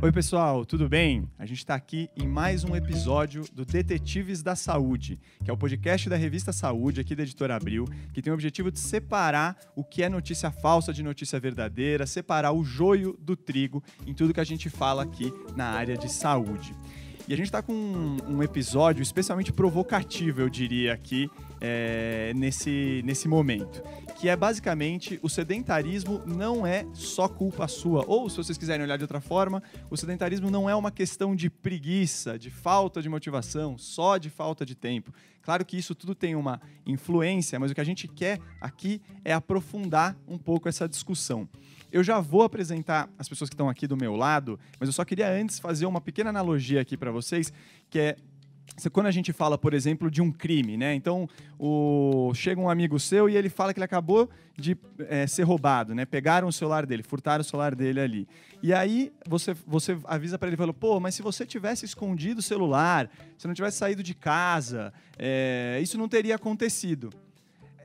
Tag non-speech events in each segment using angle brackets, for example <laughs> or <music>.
Oi, pessoal, tudo bem? A gente está aqui em mais um episódio do Detetives da Saúde, que é o podcast da revista Saúde, aqui da editora Abril, que tem o objetivo de separar o que é notícia falsa de notícia verdadeira, separar o joio do trigo em tudo que a gente fala aqui na área de saúde. E a gente está com um, um, episódio especialmente provocativo, eu diria, aqui é, nesse, nesse momento. Que é basicamente o sedentarismo não é só culpa sua. Ou, se vocês quiserem olhar de outra forma, o sedentarismo não é uma questão de preguiça, de falta de motivação, só de falta de tempo. Claro que isso tudo tem uma influência, mas o que a gente quer aqui é aprofundar um pouco essa discussão. Eu já vou apresentar as pessoas que estão aqui do meu lado, mas eu só queria antes fazer uma pequena analogia aqui para vocês, que é quando a gente fala, por exemplo, de um crime, né? Então, o... chega um amigo seu e ele fala que ele acabou de é, ser roubado, né? Pegaram o celular dele, furtaram o celular dele ali. E aí você, você avisa para ele, falou, pô, mas se você tivesse escondido o celular, se não tivesse saído de casa, é... isso não teria acontecido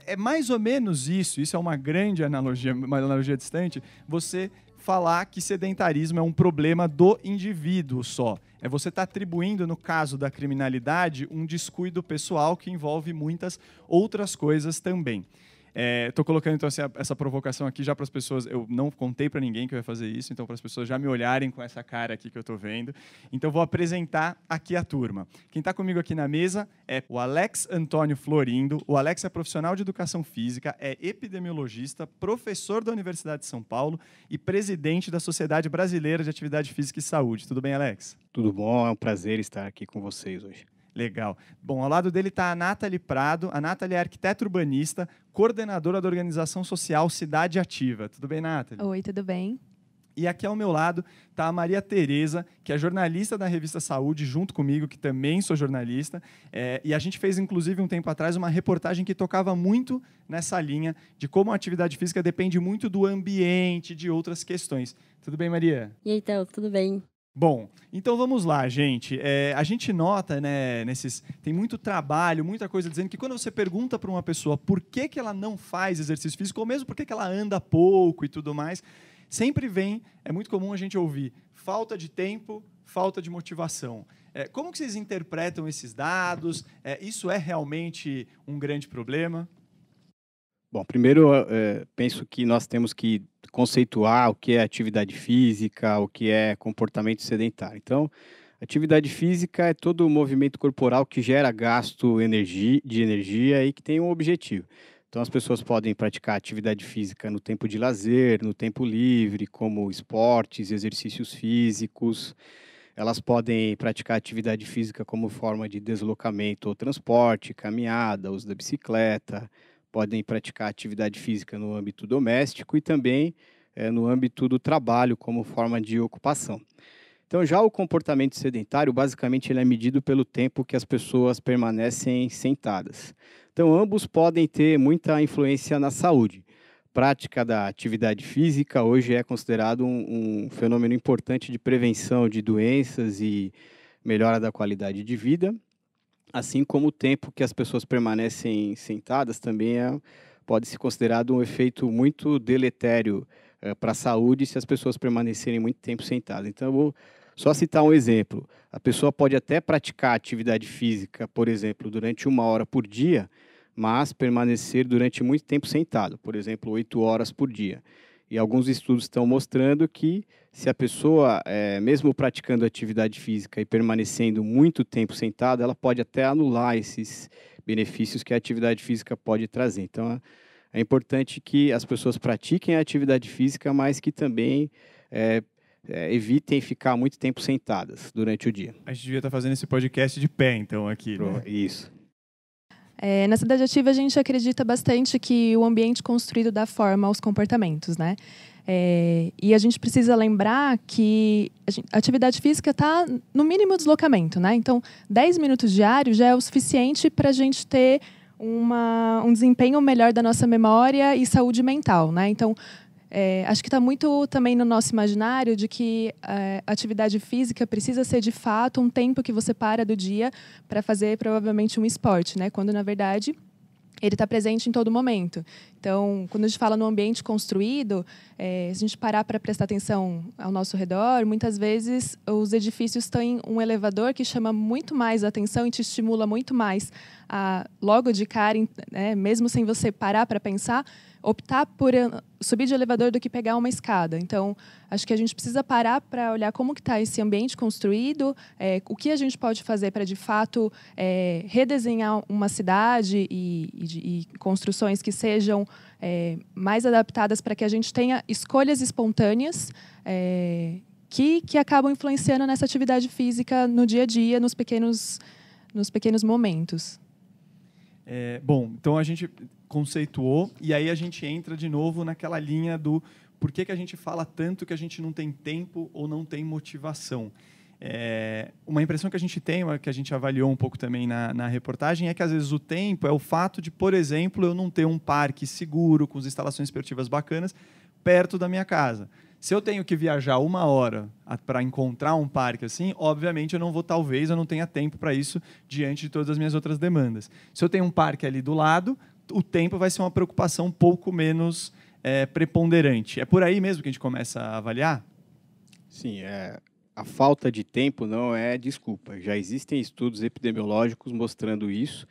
é mais ou menos isso, isso é uma grande analogia, uma analogia distante, você falar que sedentarismo é um problema do indivíduo só. É você estar tá atribuindo, no caso da criminalidade, um descuido pessoal que envolve muitas outras coisas também. Estou é, colocando então essa, essa, provocação aqui já para as pessoas. Eu não contei para ninguém que eu ia fazer isso, então para as pessoas já me olharem com essa cara aqui que eu estou vendo. Então vou apresentar aqui a turma. Quem está comigo aqui na mesa é o Alex Antônio Florindo. O Alex é profissional de educação física, é epidemiologista, professor da Universidade de São Paulo e presidente da Sociedade Brasileira de Atividade Física e Saúde. Tudo bem, Alex? Tudo bom, é um prazer estar aqui com vocês hoje. Legal. Bom, ao lado dele está a Nathalie Prado. A Nathalie é arquiteta urbanista, coordenadora da organização social Cidade Ativa. Tudo bem, Nathalie? Oi, tudo bem. E aqui ao meu lado está a Maria Tereza, que é jornalista da revista Saúde, junto comigo, que também sou jornalista. É, e a gente fez, inclusive, um tempo atrás, uma reportagem que tocava muito nessa linha de como a atividade física depende muito do ambiente, de outras questões. Tudo bem, Maria? E aí, então, tudo bem? Bom, então vamos lá, gente. É, a gente nota, né, nesses, tem muito trabalho, muita coisa dizendo que quando você pergunta para uma pessoa por que, que ela não faz exercício físico, ou mesmo por que, que ela anda pouco e tudo mais, sempre vem, é muito comum a gente ouvir, falta de tempo, falta de motivação. É, como que vocês interpretam esses dados? É, isso é realmente um grande problema? Bom, primeiro, é, penso que nós temos que conceituar o que é atividade física, o que é comportamento sedentário. Então, atividade física é todo o movimento corporal que gera gasto de energia e que tem um objetivo. Então, as pessoas podem praticar atividade física no tempo de lazer, no tempo livre, como esportes, exercícios físicos. Elas podem praticar atividade física como forma de deslocamento ou transporte, caminhada, uso da bicicleta, podem praticar atividade física no âmbito doméstico e também é, no âmbito do trabalho como forma de ocupação. Então, já o comportamento sedentário, basicamente, ele é medido pelo tempo que as pessoas permanecem sentadas. Então, ambos podem ter muita influência na saúde. prática da atividade física hoje é considerado um, um fenômeno importante de prevenção de doenças e melhora da qualidade de vida. Assim como o tempo que as pessoas permanecem sentadas também é, pode ser considerado um efeito muito deletério é, para a saúde se as pessoas permanecerem muito tempo sentadas. Então, eu vou só citar um exemplo. A pessoa pode até praticar atividade física, por exemplo, durante uma hora por dia, mas permanecer durante muito tempo sentado, por exemplo, oito horas por dia. E alguns estudos estão mostrando que se a pessoa, é, mesmo praticando atividade física e permanecendo muito tempo sentada, ela pode até anular esses benefícios que a atividade física pode trazer. Então, é importante que as pessoas pratiquem a atividade física, mas que também é, é, evitem ficar muito tempo sentadas durante o dia. A gente devia estar tá fazendo esse podcast de pé, então, aqui. Né? Isso. É, na cidade ativa, a gente acredita bastante que o ambiente construído dá forma aos comportamentos, né? É, e a gente precisa lembrar que a atividade física está no mínimo deslocamento, né? Então, 10 minutos diários já é o suficiente para a gente ter uma, um desempenho melhor da nossa memória e saúde mental, né? Então, é, acho que está muito também no nosso imaginário de que é, atividade física precisa ser de fato um tempo que você para do dia para fazer provavelmente um esporte, né? Quando na verdade ele está presente em todo momento. Então, quando a gente fala no ambiente construído, é, se a gente parar para prestar atenção ao nosso redor, muitas vezes os edifícios têm um elevador que chama muito mais a atenção e te estimula muito mais a, logo de cara, né, mesmo sem você parar para pensar, optar por subir de elevador do que pegar uma escada. Então, acho que a gente precisa parar para olhar como está esse ambiente construído, é, o que a gente pode fazer para, de fato, é, redesenhar uma cidade e, e, e construções que sejam é, mais adaptadas para que a gente tenha escolhas espontâneas é, que, que acabam influenciando nessa atividade física no dia a dia, nos pequenos, nos pequenos momentos. É, bom, então a gente conceituou. E aí a gente entra de novo naquela linha do por que, que a gente fala tanto que a gente não tem tempo ou não tem motivação. É, uma impressão que a gente tem, que a gente avaliou um pouco também na, na, reportagem, é que às vezes o tempo é o fato de, por exemplo, eu não ter um parque seguro, com as instalações esportivas bacanas, perto da minha casa. Se eu tenho que viajar uma hora para encontrar um parque assim, obviamente eu não vou, talvez eu não tenha tempo para isso diante de todas as minhas outras demandas. Se eu tenho um parque ali do lado, o tempo vai ser uma preocupação um pouco menos é, preponderante. É por aí mesmo que a gente começa a avaliar? Sim, é, a falta de tempo não é desculpa. Já existem estudos epidemiológicos mostrando isso,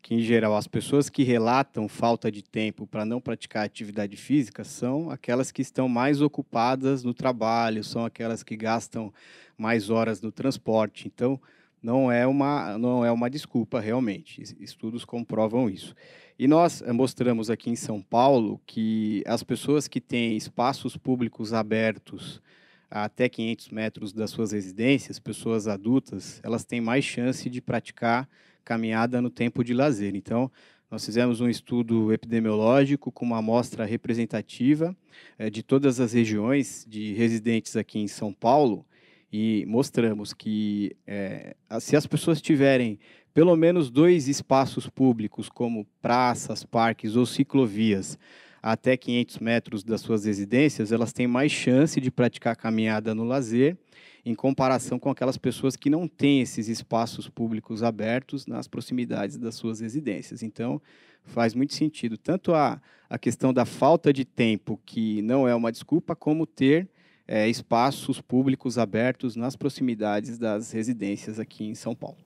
que em geral as pessoas que relatam falta de tempo para não praticar atividade física são aquelas que estão mais ocupadas no trabalho, são aquelas que gastam mais horas no transporte. Então, não é uma não é uma desculpa realmente. Estudos comprovam isso. E nós eh, mostramos aqui em São Paulo que as pessoas que têm espaços públicos abertos até 500 metros das suas residências, pessoas adultas, elas têm mais chance de praticar caminhada no tempo de lazer. Então, nós fizemos um estudo epidemiológico com uma amostra representativa eh, de todas as regiões de residentes aqui em São Paulo e mostramos que eh, se as pessoas tiverem pelo menos dois espaços públicos, como praças, parques ou ciclovias, até 500 metros das suas residências, elas têm mais chance de praticar caminhada no lazer, em comparação com aquelas pessoas que não têm esses espaços públicos abertos nas proximidades das suas residências. Então, faz muito sentido tanto a, a questão da falta de tempo, que não é uma desculpa, como ter é, espaços públicos abertos nas proximidades das residências aqui em São Paulo.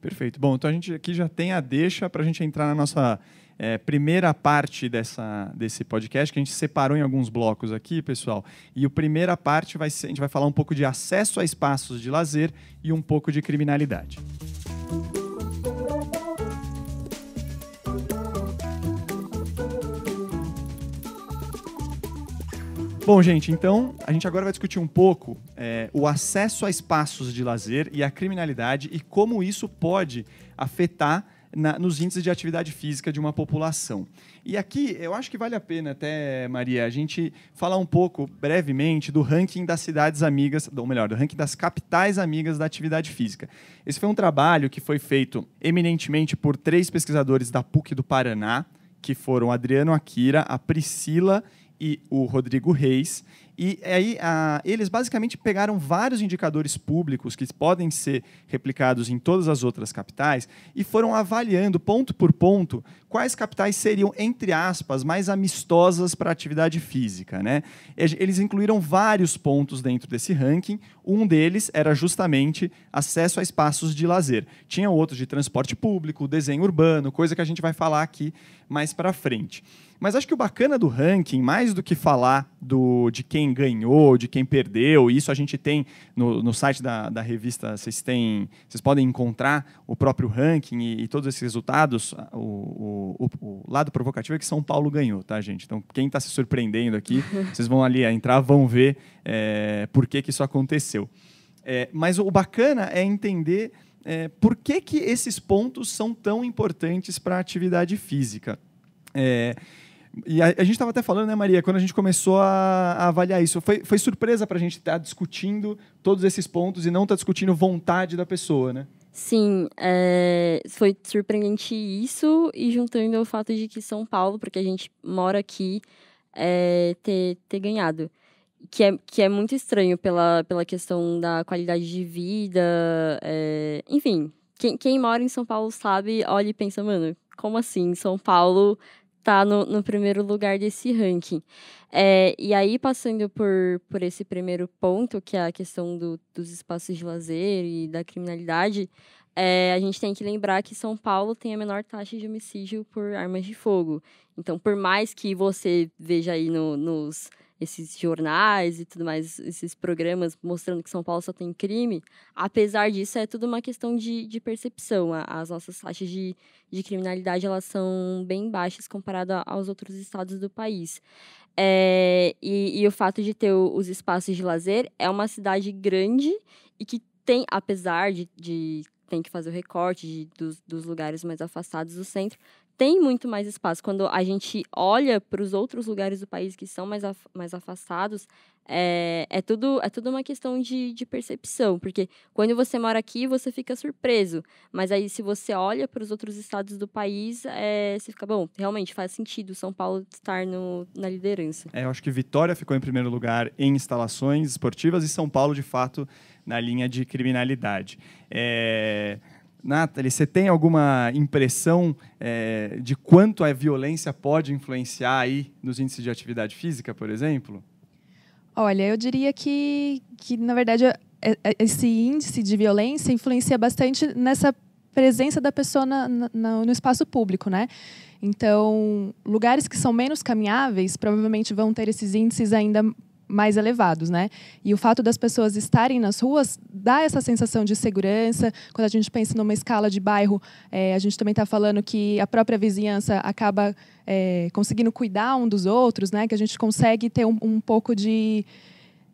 Perfeito. Bom, então a gente aqui já tem a deixa para a gente entrar na nossa é, primeira parte dessa, desse podcast, que a gente separou em alguns blocos aqui, pessoal. E a primeira parte vai ser, a gente vai falar um pouco de acesso a espaços de lazer e um pouco de criminalidade. Música Bom, gente, então a gente agora vai discutir um pouco é, o acesso a espaços de lazer e a criminalidade e como isso pode afetar na, nos índices de atividade física de uma população. E aqui eu acho que vale a pena até, Maria, a gente falar um pouco brevemente do ranking das cidades amigas, ou melhor, do ranking das capitais amigas da atividade física. Esse foi um trabalho que foi feito eminentemente por três pesquisadores da PUC do Paraná, que foram Adriano Akira, a Priscila e o Rodrigo Reis, e aí a, eles basicamente pegaram vários indicadores públicos que podem ser replicados em todas as outras capitais e foram avaliando ponto por ponto quais capitais seriam, entre aspas, mais amistosas para a atividade física. Né? Eles incluíram vários pontos dentro desse ranking. Um deles era justamente acesso a espaços de lazer. Tinha outros de transporte público, desenho urbano, coisa que a gente vai falar aqui mais para frente. Mas acho que o bacana do ranking, mais do que falar do, de quem ganhou, de quem perdeu. Isso a gente tem no, no site da, da revista, vocês têm. Vocês podem encontrar o próprio ranking e, e todos esses resultados. O, o, o, lado provocativo é que São Paulo ganhou, tá, gente? Então, quem está se surpreendendo aqui, <laughs> vocês vão ali entrar, vão ver é, por que, que isso aconteceu. É, mas o bacana é entender. É, por que, que esses pontos são tão importantes para a atividade física? É, e a, a gente estava até falando, né, Maria, quando a gente começou a, a avaliar isso, foi, foi surpresa para a gente estar tá discutindo todos esses pontos e não estar tá discutindo vontade da pessoa, né? Sim, é, foi surpreendente isso e juntando o fato de que São Paulo, porque a gente mora aqui, é, ter, ter ganhado. Que é, que é muito estranho pela, pela questão da qualidade de vida, é, enfim. Quem, quem mora em São Paulo sabe, olha e pensa, mano, como assim? São Paulo tá no, no primeiro lugar desse ranking. É, e aí, passando por, por esse primeiro ponto, que é a questão do, dos espaços de lazer e da criminalidade, é, a gente tem que lembrar que São Paulo tem a menor taxa de homicídio por armas de fogo. Então, por mais que você veja aí no, nos esses jornais e tudo mais, esses programas mostrando que São Paulo só tem crime, apesar disso, é tudo uma questão de, de percepção. As nossas taxas de, de criminalidade elas são bem baixas comparado aos outros estados do país. É, e, e o fato de ter os espaços de lazer é uma cidade grande e que tem, apesar de, de tem que fazer o recorte de, dos, dos lugares mais afastados do centro, tem muito mais espaço. Quando a gente olha para os outros lugares do país que são mais, af mais afastados, é, é, tudo, é tudo uma questão de, de percepção, porque quando você mora aqui, você fica surpreso. Mas aí, se você olha para os outros estados do país, é, você fica, bom, realmente faz sentido São Paulo estar no, na liderança. É, eu acho que Vitória ficou em primeiro lugar em instalações esportivas e São Paulo, de fato, na linha de criminalidade. É... Nathalie, você tem alguma impressão é, de quanto a violência pode influenciar aí nos índices de atividade física, por exemplo? Olha, eu diria que, que na verdade, é, é, esse índice de violência influencia bastante nessa presença da pessoa na, na, no espaço público, né? Então, lugares que são menos caminháveis provavelmente vão ter esses índices ainda mais elevados, né? E o fato das pessoas estarem nas ruas dá essa sensação de segurança. Quando a gente pensa numa escala de bairro, é, a gente também está falando que a própria vizinhança acaba é, conseguindo cuidar um dos outros, né? Que a gente consegue ter um, um pouco de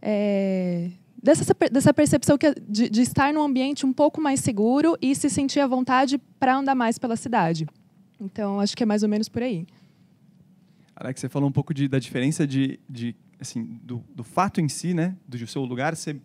é, dessa, dessa percepção que, é de, de estar num ambiente um pouco mais seguro e se sentir à vontade para andar mais pela cidade. Então, acho que é mais ou menos por aí. Alex, você falou um pouco de, da diferença de, de assim, do, do fato em si, né, do seu lugar ser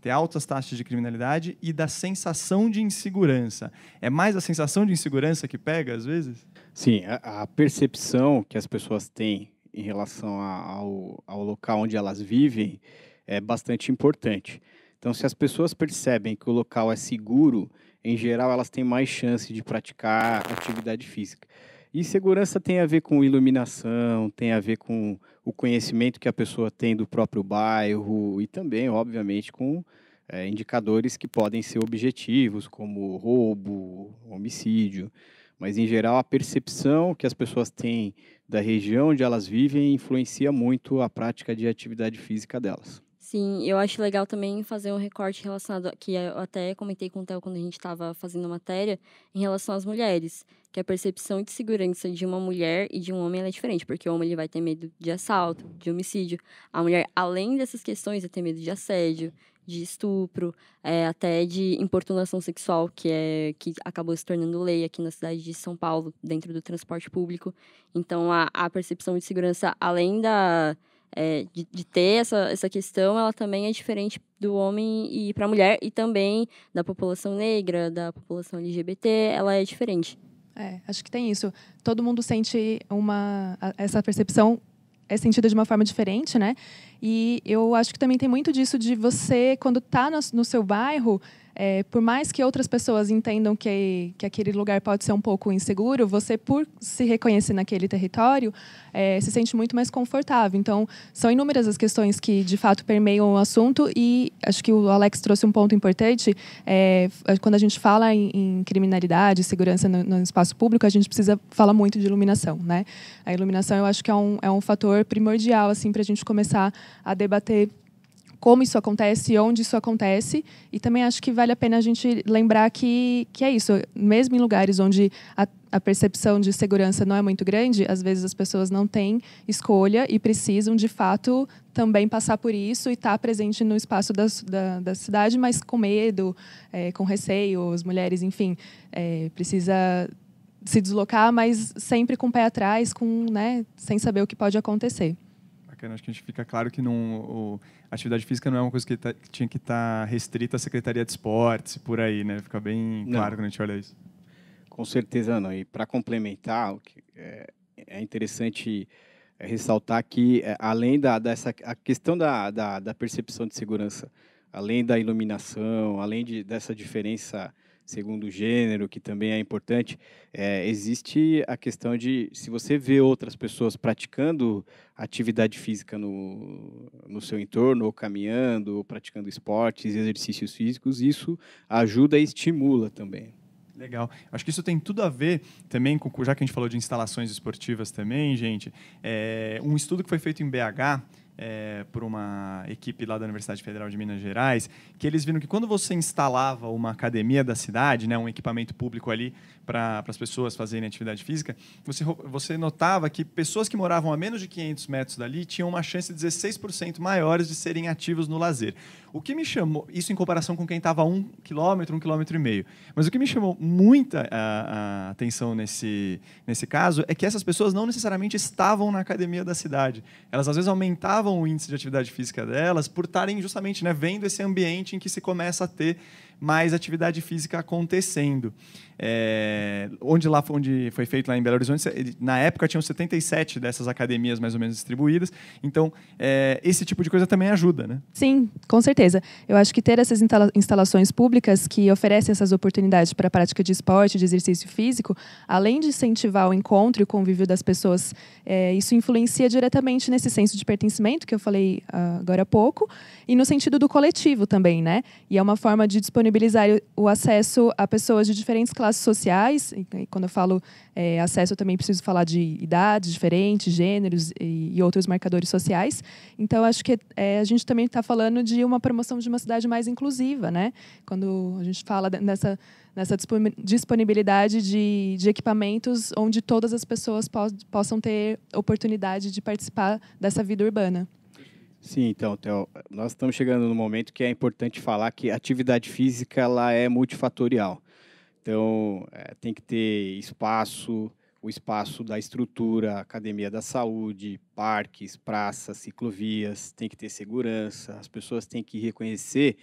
ter altas taxas de criminalidade e da sensação de insegurança. É mais a sensação de insegurança que pega, às vezes? Sim, a, a percepção que as pessoas têm em relação a, ao, ao local onde elas vivem é bastante importante. Então, se as pessoas percebem que o local é seguro, em geral elas têm mais chance de praticar atividade física. E segurança tem a ver com iluminação, tem a ver com o conhecimento que a pessoa tem do próprio bairro e também, obviamente, com é, indicadores que podem ser objetivos, como roubo, homicídio. Mas, em geral, a percepção que as pessoas têm da região onde elas vivem influencia muito a prática de atividade física delas. Sim, eu acho legal também fazer um recorte relacionado, que eu até comentei com o Theo quando a gente estava fazendo a matéria, em relação às mulheres, que a percepção de segurança de uma mulher e de um homem é diferente, porque o homem ele vai ter medo de assalto, de homicídio. A mulher, além dessas questões, vai ter medo de assédio, de estupro, é, até de importunação sexual, que, é, que acabou se tornando lei aqui na cidade de São Paulo, dentro do transporte público. Então, a, a percepção de segurança, além da é, de, de, ter essa, essa questão, ela também é diferente do homem e para a mulher, e também da população negra, da população LGBT, ela é diferente. É, acho que tem isso. Todo mundo sente uma essa percepção é sentida de uma forma diferente, né? E eu acho que também tem muito disso de você quando está no, no seu bairro, é, por mais que outras pessoas entendam que, que aquele lugar pode ser um pouco inseguro, você, por se reconhecer naquele território, é, se sente muito mais confortável. Então, são inúmeras as questões que, de fato, permeiam o assunto e acho que o Alex trouxe um ponto importante. É, quando a gente fala em, em criminalidade, segurança no, no, espaço público, a gente precisa falar muito de iluminação, né? A iluminação, eu acho que é um, é um fator primordial, assim, para a gente começar a debater como isso acontece, onde isso acontece. E também acho que vale a pena a gente lembrar que, que é isso. Mesmo em lugares onde a, a percepção de segurança não é muito grande, às vezes as pessoas não têm escolha e precisam, de fato, também passar por isso e estar tá presente no espaço da, da, da, cidade, mas com medo, é, com receio, as mulheres, enfim, é, precisa se deslocar, mas sempre com o pé atrás, com, né, sem saber o que pode acontecer bacana. Né? Acho que a gente fica claro que não, o, atividade física não é uma coisa que, tá, que tinha que estar tá restrita à Secretaria de Esportes, por aí, né? Fica bem claro não. quando a gente olha isso. Com certeza não. E para complementar, o que é, é interessante é, ressaltar que, é, além da, dessa a questão da, da, da percepção de segurança, além da iluminação, além de, dessa diferença segundo gênero, que também é importante, é, existe a questão de se você vê outras pessoas praticando atividade física no, no seu entorno, ou caminhando, ou praticando esportes, exercícios físicos, isso ajuda e estimula também. Legal. Acho que isso tem tudo a ver também com, já que a gente falou de instalações esportivas também, gente. É, um estudo que foi feito em BH é, por uma equipe lá da Universidade Federal de Minas Gerais, que eles viram que quando você instalava uma academia da cidade, né, um equipamento público ali para as pessoas fazerem atividade física, você, você notava que pessoas que moravam a menos de 500 metros dali tinham uma chance 16% maiores de serem ativos no lazer. O que me chamou, isso em comparação com quem estava a um quilômetro, um quilômetro e meio, mas o que me chamou muita a, ah, a ah, atenção nesse, nesse caso é que essas pessoas não necessariamente estavam na academia da cidade. Elas às vezes aumentavam o índice de atividade física delas por estarem justamente né, vendo esse ambiente em que se começa a ter mais atividade física acontecendo. É, onde lá onde foi feito lá em Belo Horizonte, na época tinham 77 dessas academias mais ou menos distribuídas. Então, é, esse tipo de coisa também ajuda, né? Sim, com certeza. Eu acho que ter essas instalações públicas que oferecem essas oportunidades para a prática de esporte, de exercício físico, além de incentivar o encontro e o convívio das pessoas, é, isso influencia diretamente nesse senso de pertencimento que eu falei uh, agora há pouco, e no sentido do coletivo também, né? E é uma forma de disponibilizar o acesso a pessoas de diferentes classes classes sociais, né, e quando eu falo é, acesso, eu também preciso falar de idades diferentes, gêneros e, e outros marcadores sociais. Então, acho que é, a gente também está falando de uma promoção de uma cidade mais inclusiva, né? Quando a gente fala nessa, nessa disponibilidade de, de equipamentos onde todas as pessoas po possam ter oportunidade de participar dessa vida urbana. Sim, então, Theo, nós estamos chegando no momento que é importante falar que a atividade física ela é multifatorial. Então, é, tem que ter espaço, o espaço da estrutura, academia da saúde, parques, praças, ciclovias, tem que ter segurança, as pessoas têm que reconhecer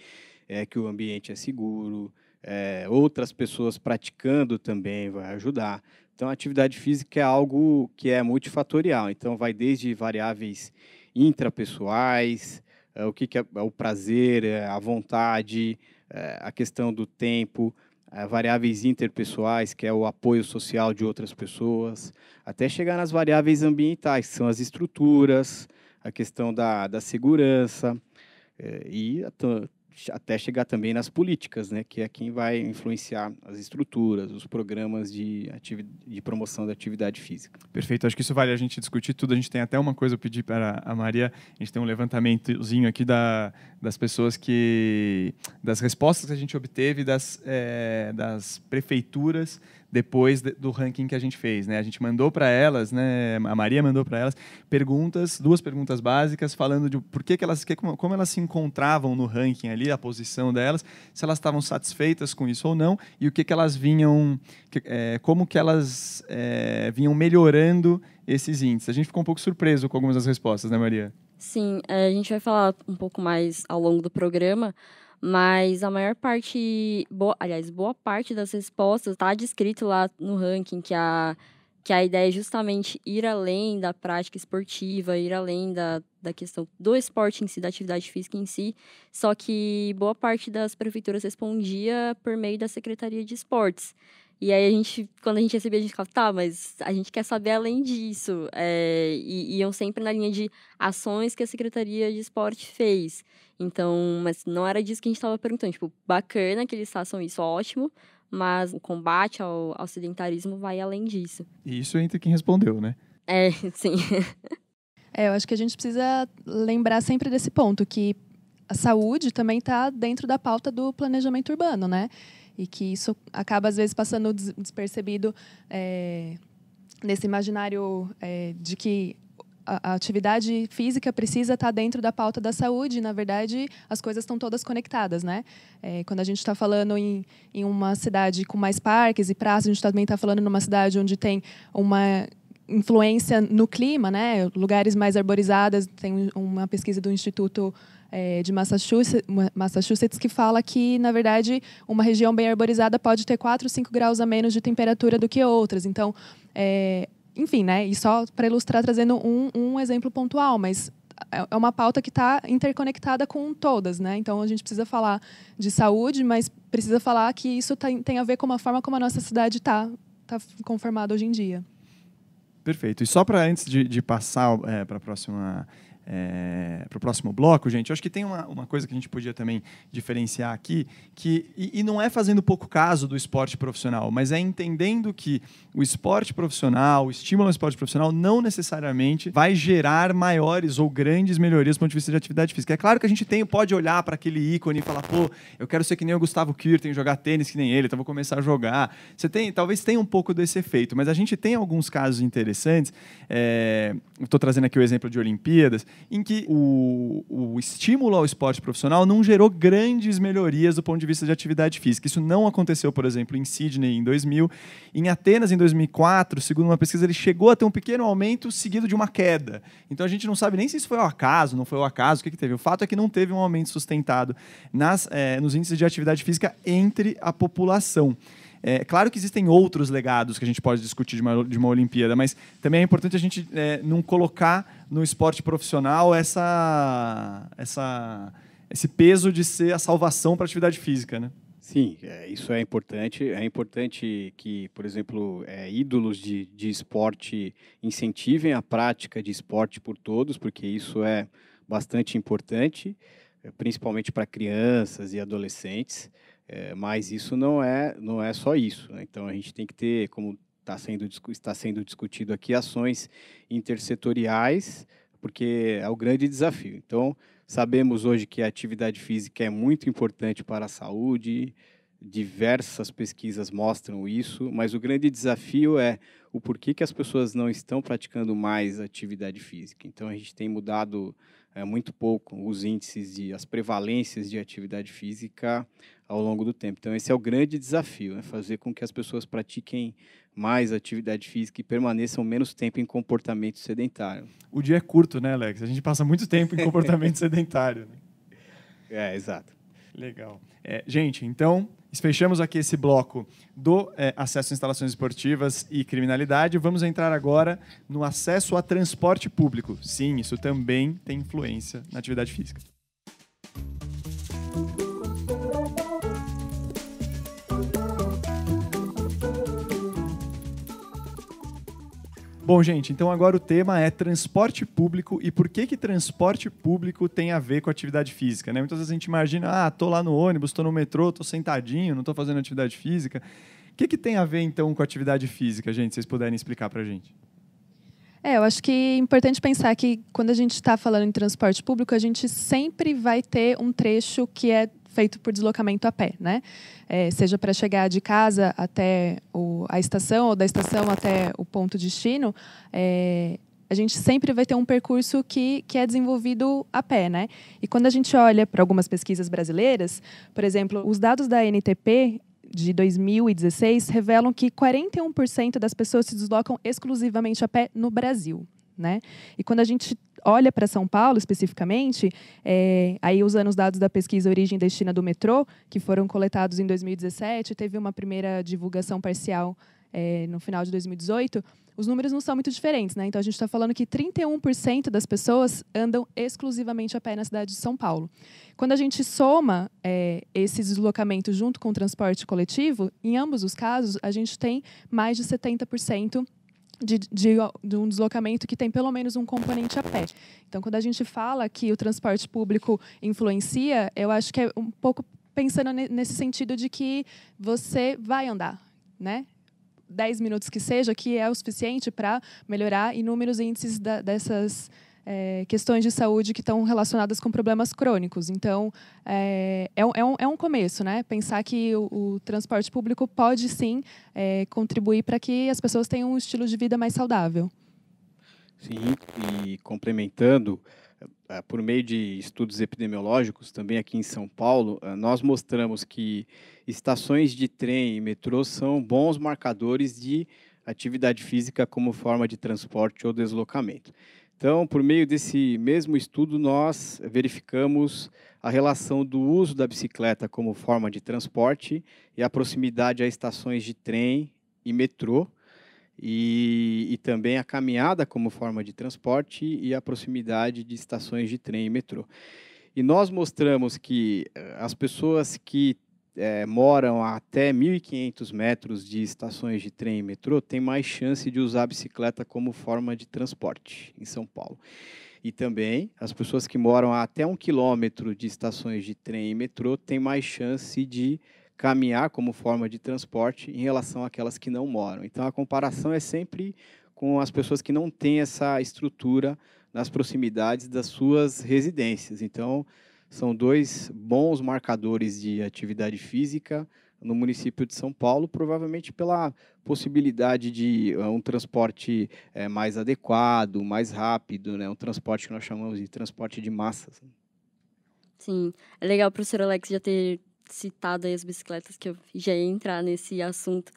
é, que o ambiente é seguro, é, outras pessoas praticando também vai ajudar. Então, a atividade física é algo que é multifatorial, então vai desde variáveis intrapessoais, é, o que, que é, é o prazer, é, a vontade, é, a questão do tempo, eh, variáveis interpessoais, que é o apoio social de outras pessoas, até chegar nas variáveis ambientais, que são as estruturas, a questão da, da segurança, eh, e até chegar também nas políticas, né, que é quem vai influenciar as estruturas, os programas de, de promoção da atividade física. Perfeito, acho que isso vale a gente discutir tudo. A gente tem até uma coisa, eu pedi para a Maria, a gente tem um levantamentozinho aqui da, das pessoas que. das respostas que a gente obteve das, é, das prefeituras depois do ranking que a gente fez, né? A gente mandou para elas, né? A Maria mandou para elas perguntas, duas perguntas básicas falando de por que, que elas, que, como, elas se encontravam no ranking ali, a posição delas, se elas estavam satisfeitas com isso ou não e o que que elas vinham, que, é, como que elas é, vinham melhorando esses índices. A gente ficou um pouco surpreso com algumas das respostas, né, Maria? Sim, é, a gente vai falar um pouco mais ao longo do programa mas a maior parte, boa, aliás, boa parte das respostas está descrito lá no ranking que a que a ideia é justamente ir além da prática esportiva, ir além da, da questão do esporte em si, da atividade física em si. Só que boa parte das prefeituras respondia por meio da Secretaria de Esportes. E aí a gente, quando a gente recebia, a gente ficava, tá, mas a gente quer saber além disso. É, e iam sempre na linha de ações que a Secretaria de Esporte fez. Então, mas não era disso que a gente estava perguntando. Tipo, bacana que eles façam isso, ótimo, mas o combate ao, ao sedentarismo vai além disso. E isso entre quem respondeu, né? É, <laughs> sim. é, eu acho que a gente precisa lembrar sempre desse ponto, que a saúde também está dentro da pauta do planejamento urbano, né? e que isso acaba às vezes passando despercebido é, nesse imaginário é, de que a, atividade física precisa estar dentro da pauta da saúde. na verdade, as coisas estão todas conectadas, né? É, quando a gente está falando em, em uma cidade com mais parques e praças, a gente também está falando numa cidade onde tem uma influência no clima, né? Lugares mais arborizados. Tem uma pesquisa do Instituto é, de Massachusetts, Massachusetts, que fala que, na verdade, uma região bem arborizada pode ter 4, 5 graus a menos de temperatura do que outras. Então, é, enfim, né? E só para ilustrar, trazendo um, um exemplo pontual, mas é, é uma pauta que está interconectada com todas, né? Então a gente precisa falar de saúde, mas precisa falar que isso tem a ver com a forma como a nossa cidade está tá conformada hoje em dia. Perfeito. E só para antes de, de passar é, para a próxima é, para o próximo bloco, gente, eu acho que tem uma, uma coisa que a gente podia também diferenciar aqui, que e, e, não é fazendo pouco caso do esporte profissional, mas é entendendo que o esporte profissional, o estímulo ao esporte profissional, não necessariamente vai gerar maiores ou grandes melhorias do ponto de vista de atividade física. É claro que a gente tem, pode olhar para aquele ícone e falar, pô, eu quero ser que nem o Gustavo Kirten, jogar tênis que nem ele, então vou começar a jogar. Você tem, talvez tenha um pouco desse efeito, mas a gente tem alguns casos interessantes. É, estou trazendo aqui o exemplo de Olimpíadas, em que o, o estímulo ao esporte profissional não gerou grandes melhorias do ponto de vista de atividade física. Isso não aconteceu, por exemplo, em Sydney em 2000. Em Atenas, em 2004, segundo uma pesquisa, ele chegou a ter um pequeno aumento seguido de uma queda. Então a gente não sabe nem se isso foi o acaso, não foi o acaso, o que, que teve. O fato é que não teve um aumento sustentado nas, é, nos índices de atividade física entre a população. É claro que existem outros legados que a gente pode discutir de uma, de uma Olimpíada, mas também é importante a gente é, não colocar no esporte profissional essa, essa, esse peso de ser a salvação para a atividade física, né? Sim, é, isso é importante. É importante que, por exemplo, é, ídolos de, de esporte incentivem a prática de esporte por todos, porque isso é bastante importante, é, principalmente para crianças e adolescentes. É, mas isso não é, não é só isso. Né? Então a gente tem que ter, como tá sendo, está sendo discutido aqui, ações intersetoriais, porque é o grande desafio. Então sabemos hoje que a atividade física é muito importante para a saúde, diversas pesquisas mostram isso, mas o grande desafio é o porquê que as pessoas não estão praticando mais atividade física. Então a gente tem mudado é, muito pouco os índices de as prevalências de atividade física ao longo do tempo. Então esse é o grande desafio, é fazer com que as pessoas pratiquem mais atividade física e permaneçam menos tempo em comportamento sedentário. O dia é curto, né, Alex? A gente passa muito tempo em comportamento <laughs> sedentário. Né? É, exato. Legal. É, gente, então, fechamos aqui esse bloco do é, acesso a instalações esportivas e criminalidade. Vamos entrar agora no acesso a transporte público. Sim, isso também tem influência na atividade física. Bom, gente, então agora o tema é transporte público e por que que transporte público tem a ver com atividade física, né? Muitas vezes a gente imagina, ah, tô lá no ônibus, tô no metrô, tô sentadinho, não tô fazendo atividade física. O que que tem a ver então com atividade física, gente? Vocês puderem explicar a gente. É, eu acho que é importante pensar que quando a gente está falando em transporte público, a gente sempre vai ter um trecho que é feito por deslocamento a pé, né? É, seja para chegar de casa até o, a estação ou da estação até o ponto destino, é, a gente sempre vai ter um percurso que, que é desenvolvido a pé, né? E quando a gente olha para algumas pesquisas brasileiras, por exemplo, os dados da NTP de 2016 revelam que 41% das pessoas se deslocam exclusivamente a pé no Brasil, né? E quando a gente olha para São Paulo especificamente, é, aí usando os dados da pesquisa Origem e Destino do Metrô, que foram coletados em 2017, teve uma primeira divulgação parcial é, no final de 2018, os números não são muito diferentes, né? Então a gente está falando que 31% das pessoas andam exclusivamente a pé na cidade de São Paulo. Quando a gente soma é, esse deslocamento junto com o transporte coletivo, em ambos os casos a gente tem mais de 70% de, de, de, um deslocamento que tem pelo menos um componente a pé. Então, quando a gente fala que o transporte público influencia, eu acho que é um pouco pensando nesse sentido de que você vai andar, né? 10 minutos que seja, que é o suficiente para melhorar inúmeros índices da, dessas é, questões de saúde que estão relacionadas com problemas crônicos. Então, é, é, é, um, é um começo, né? Pensar que o, o transporte público pode sim é, contribuir para que as pessoas tenham um estilo de vida mais saudável. Sim, e complementando, é, por meio de estudos epidemiológicos, também aqui em São Paulo, é, nós mostramos que estações de trem e metrô são bons marcadores de atividade física como forma de transporte ou deslocamento. Então, por meio desse mesmo estudo, nós verificamos a relação do uso da bicicleta como forma de transporte e a proximidade a estações de trem e metrô, e, e, também a caminhada como forma de transporte e a proximidade de estações de trem e metrô. E nós mostramos que eh, as pessoas que é, moram a até 1.500 metros de estações de trem e metrô têm mais chance de usar a bicicleta como forma de transporte em São Paulo. E também as pessoas que moram a até um quilômetro de estações de trem e metrô têm mais chance de caminhar como forma de transporte em relação àquelas que não moram. Então a comparação é sempre com as pessoas que não têm essa estrutura nas proximidades das suas residências. Então, são dois bons marcadores de atividade física no município de São Paulo, provavelmente pela possibilidade de eh, um transporte é, mais adequado, mais rápido, né? um transporte que nós chamamos de transporte de massas. Sim, é legal o professor Alex já ter citado as bicicletas, que eu já ia entrar nesse assunto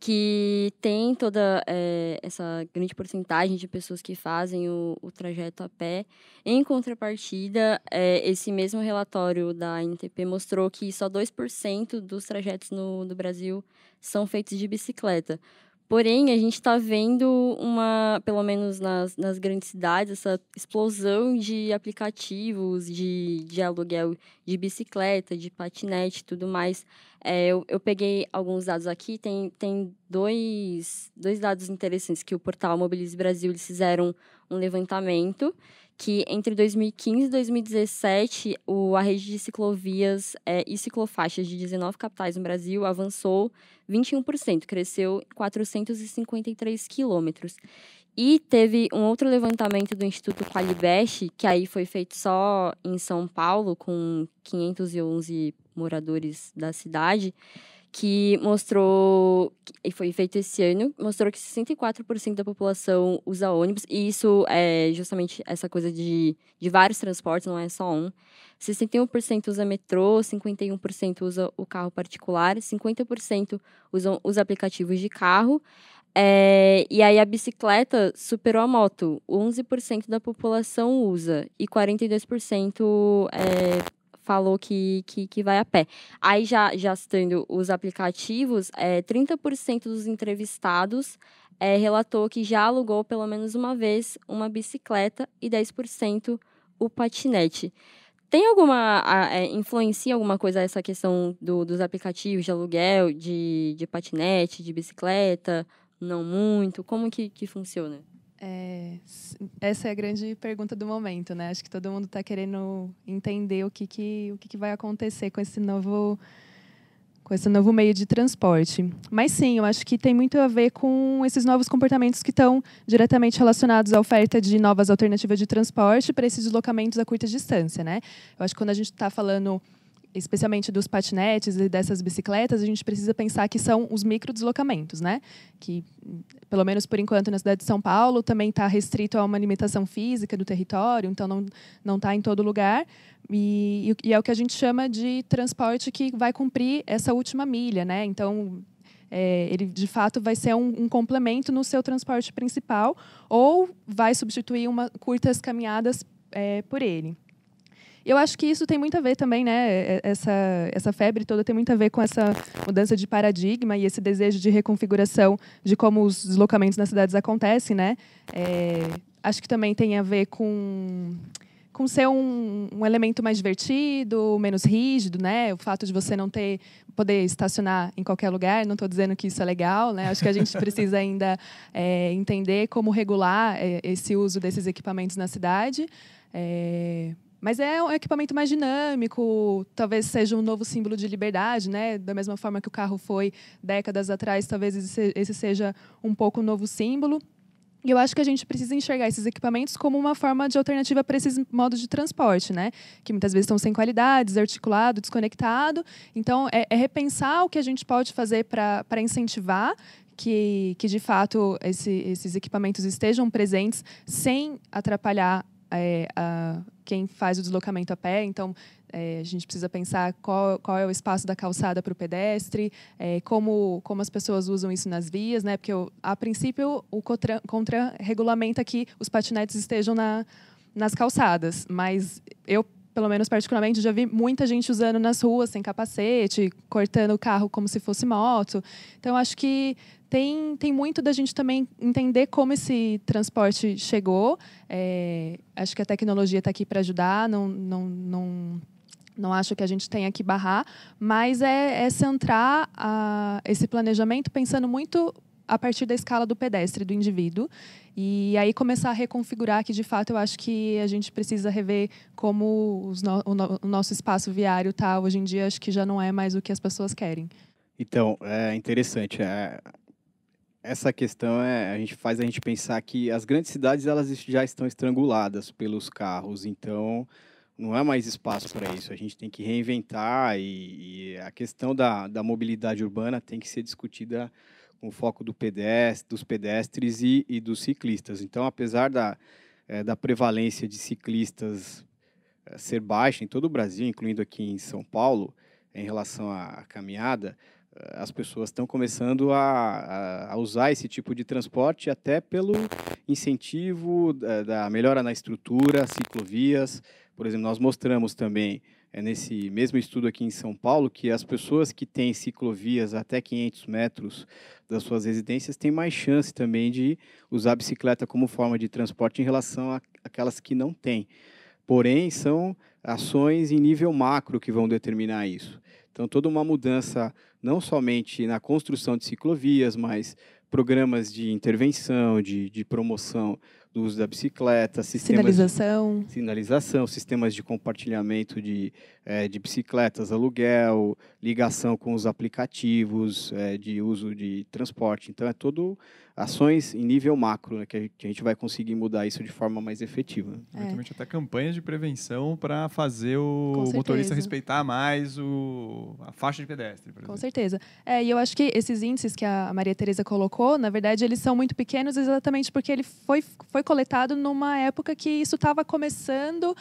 que tem toda é, essa grande porcentagem de pessoas que fazem o, o trajeto a pé. Em contrapartida, é, esse mesmo relatório da NTP mostrou que só 2% dos trajetos no, no Brasil são feitos de bicicleta. Porém, a gente está vendo uma, pelo menos nas, nas grandes cidades, essa explosão de aplicativos de, de aluguel de bicicleta, de patinete e tudo mais. É, eu, eu, peguei alguns dados aqui, tem, tem dois, dois dados interessantes que o portal Mobilize Brasil eles fizeram um levantamento que entre 2015 e 2017, o, a rede de ciclovias é, e ciclofaixas de 19 capitais no Brasil avançou 21%, cresceu 453 quilômetros. E teve um outro levantamento do Instituto Qualibest, que aí foi feito só em São Paulo, com 511 moradores da cidade, que mostrou, e foi feito esse ano, mostrou que 64% da população usa ônibus, e isso é justamente essa coisa de, de vários transportes, não é só um. 61% usa metrô, 51% usa o carro particular, 50% usam os aplicativos de carro, é, e aí a bicicleta superou a moto, 11% da população usa, e 42% é, falou que, que, que, vai a pé. Aí, já, já citando os aplicativos, é, 30% dos entrevistados é, relatou que já alugou pelo menos uma vez uma bicicleta e 10% o patinete. Tem alguma. É, influencia alguma coisa essa questão do, dos aplicativos de aluguel, de, de patinete, de bicicleta? Não muito? Como que, que funciona? É, essa é a grande pergunta do momento, né? Acho que todo mundo está querendo entender o que, que, o que, que vai acontecer com esse novo com esse novo meio de transporte. Mas sim, eu acho que tem muito a ver com esses novos comportamentos que estão diretamente relacionados à oferta de novas alternativas de transporte para esses deslocamentos a curta distância, né? Eu acho que quando a gente está falando especialmente dos patinetes e dessas bicicletas, a gente precisa pensar que são os deslocamentos né? Que, pelo menos por enquanto, na cidade de São Paulo, também está restrito a uma limitação física do território, então não está não tá em todo lugar. E, e é o que a gente chama de transporte que vai cumprir essa última milha, né? Então, é, ele de fato vai ser um, um, complemento no seu transporte principal ou vai substituir uma, curtas caminhadas é, por ele. Eu acho que isso tem muito a ver também, né? É, é, essa, essa febre toda tem muito a ver com essa mudança de paradigma e esse desejo de reconfiguração de como os deslocamentos nas cidades acontecem, né? É, acho que também tem a ver com com ser um, um, elemento mais divertido, menos rígido, né? O fato de você não ter poder estacionar em qualquer lugar, não estou dizendo que isso é legal, né? Acho que a gente precisa <laughs> ainda é, entender como regular é, esse uso desses equipamentos na cidade. É, mas é um equipamento mais dinâmico, talvez seja um novo símbolo de liberdade, né? Da mesma forma que o carro foi décadas atrás, talvez esse seja um pouco um novo símbolo. E eu acho que a gente precisa enxergar esses equipamentos como uma forma de alternativa para esses modos de transporte, né? Que muitas vezes estão sem qualidade, desarticulado, desconectado. Então, é, é repensar o que a gente pode fazer para incentivar que, que, de fato, esse, esses equipamentos estejam presentes sem atrapalhar é, a, quem faz o deslocamento a pé, então é, a gente precisa pensar qual, qual é o espaço da calçada para o pedestre, é, como, como as pessoas usam isso nas vias, né? Porque, eu, a princípio, o contra regulamenta que os patinetes estejam na, nas calçadas, mas eu pelo menos particularmente, já vi muita gente usando nas ruas sem capacete, cortando o carro como se fosse moto. Então, acho que tem, tem muito da gente também entender como esse transporte chegou. É, acho que a tecnologia está aqui para ajudar, não, não, não, não acho que a gente tenha que barrar, mas é, é centrar a, esse planejamento pensando muito a partir da escala do pedestre, do indivíduo. E aí começar a reconfigurar, que de fato eu acho que a gente precisa rever como no, o, no, o, nosso espaço viário está hoje em dia, acho que já não é mais o que as pessoas querem. Então, é interessante. É, essa questão é, a gente faz a gente pensar que as grandes cidades elas já estão estranguladas pelos carros, então não há é mais espaço para isso. A gente tem que reinventar e, e a questão da, da mobilidade urbana tem que ser discutida com foco do pedestre, dos pedestres e, e, dos ciclistas. Então, apesar da, é, da prevalência de ciclistas é, ser baixa em todo o Brasil, incluindo aqui em São Paulo, em relação à, caminhada, é, as pessoas estão começando a, a, usar esse tipo de transporte até pelo incentivo da, é, da melhora na estrutura, ciclovias. Por exemplo, nós mostramos também é nesse mesmo estudo aqui em São Paulo que as pessoas que têm ciclovias até 500 metros das suas residências têm mais chance também de usar a bicicleta como forma de transporte em relação àquelas que não têm. Porém, são ações em nível macro que vão determinar isso. Então, toda uma mudança, não somente na construção de ciclovias, mas programas de intervenção, de, de promoção do uso da bicicleta, sistemas sinalização, de, sinalização sistemas de compartilhamento de, é, de bicicletas, aluguel, ligação com os aplicativos é, de uso de transporte. Então, é todo ações em nível macro, né, que, a, gente vai conseguir mudar isso de forma mais efetiva. é. é. até campanhas de prevenção para fazer o motorista respeitar mais o, a faixa de pedestre. com exemplo. certeza. É, e eu acho que esses índices que a Maria Tereza colocou, na verdade, eles são muito pequenos exatamente porque ele foi, foi foi coletado numa época que isso estava começando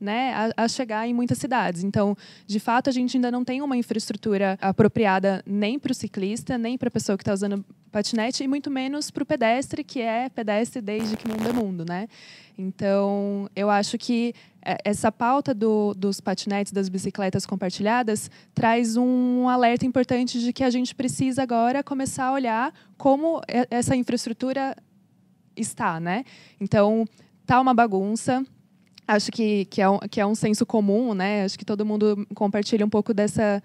né, a, a, chegar em muitas cidades. Então, de fato, a gente ainda não tem uma infraestrutura apropriada nem para o ciclista, nem para a pessoa que está usando patinete, e muito menos para o pedestre, que é pedestre desde que mundo é mundo. Né? Então, eu acho que é, essa pauta do, dos patinetes, das bicicletas compartilhadas, traz um alerta importante de que a gente precisa agora começar a olhar como essa infraestrutura está, né? Então, tá uma bagunça, acho que, que, é um, que é um senso comum, né? Acho que todo mundo compartilha um pouco dessa,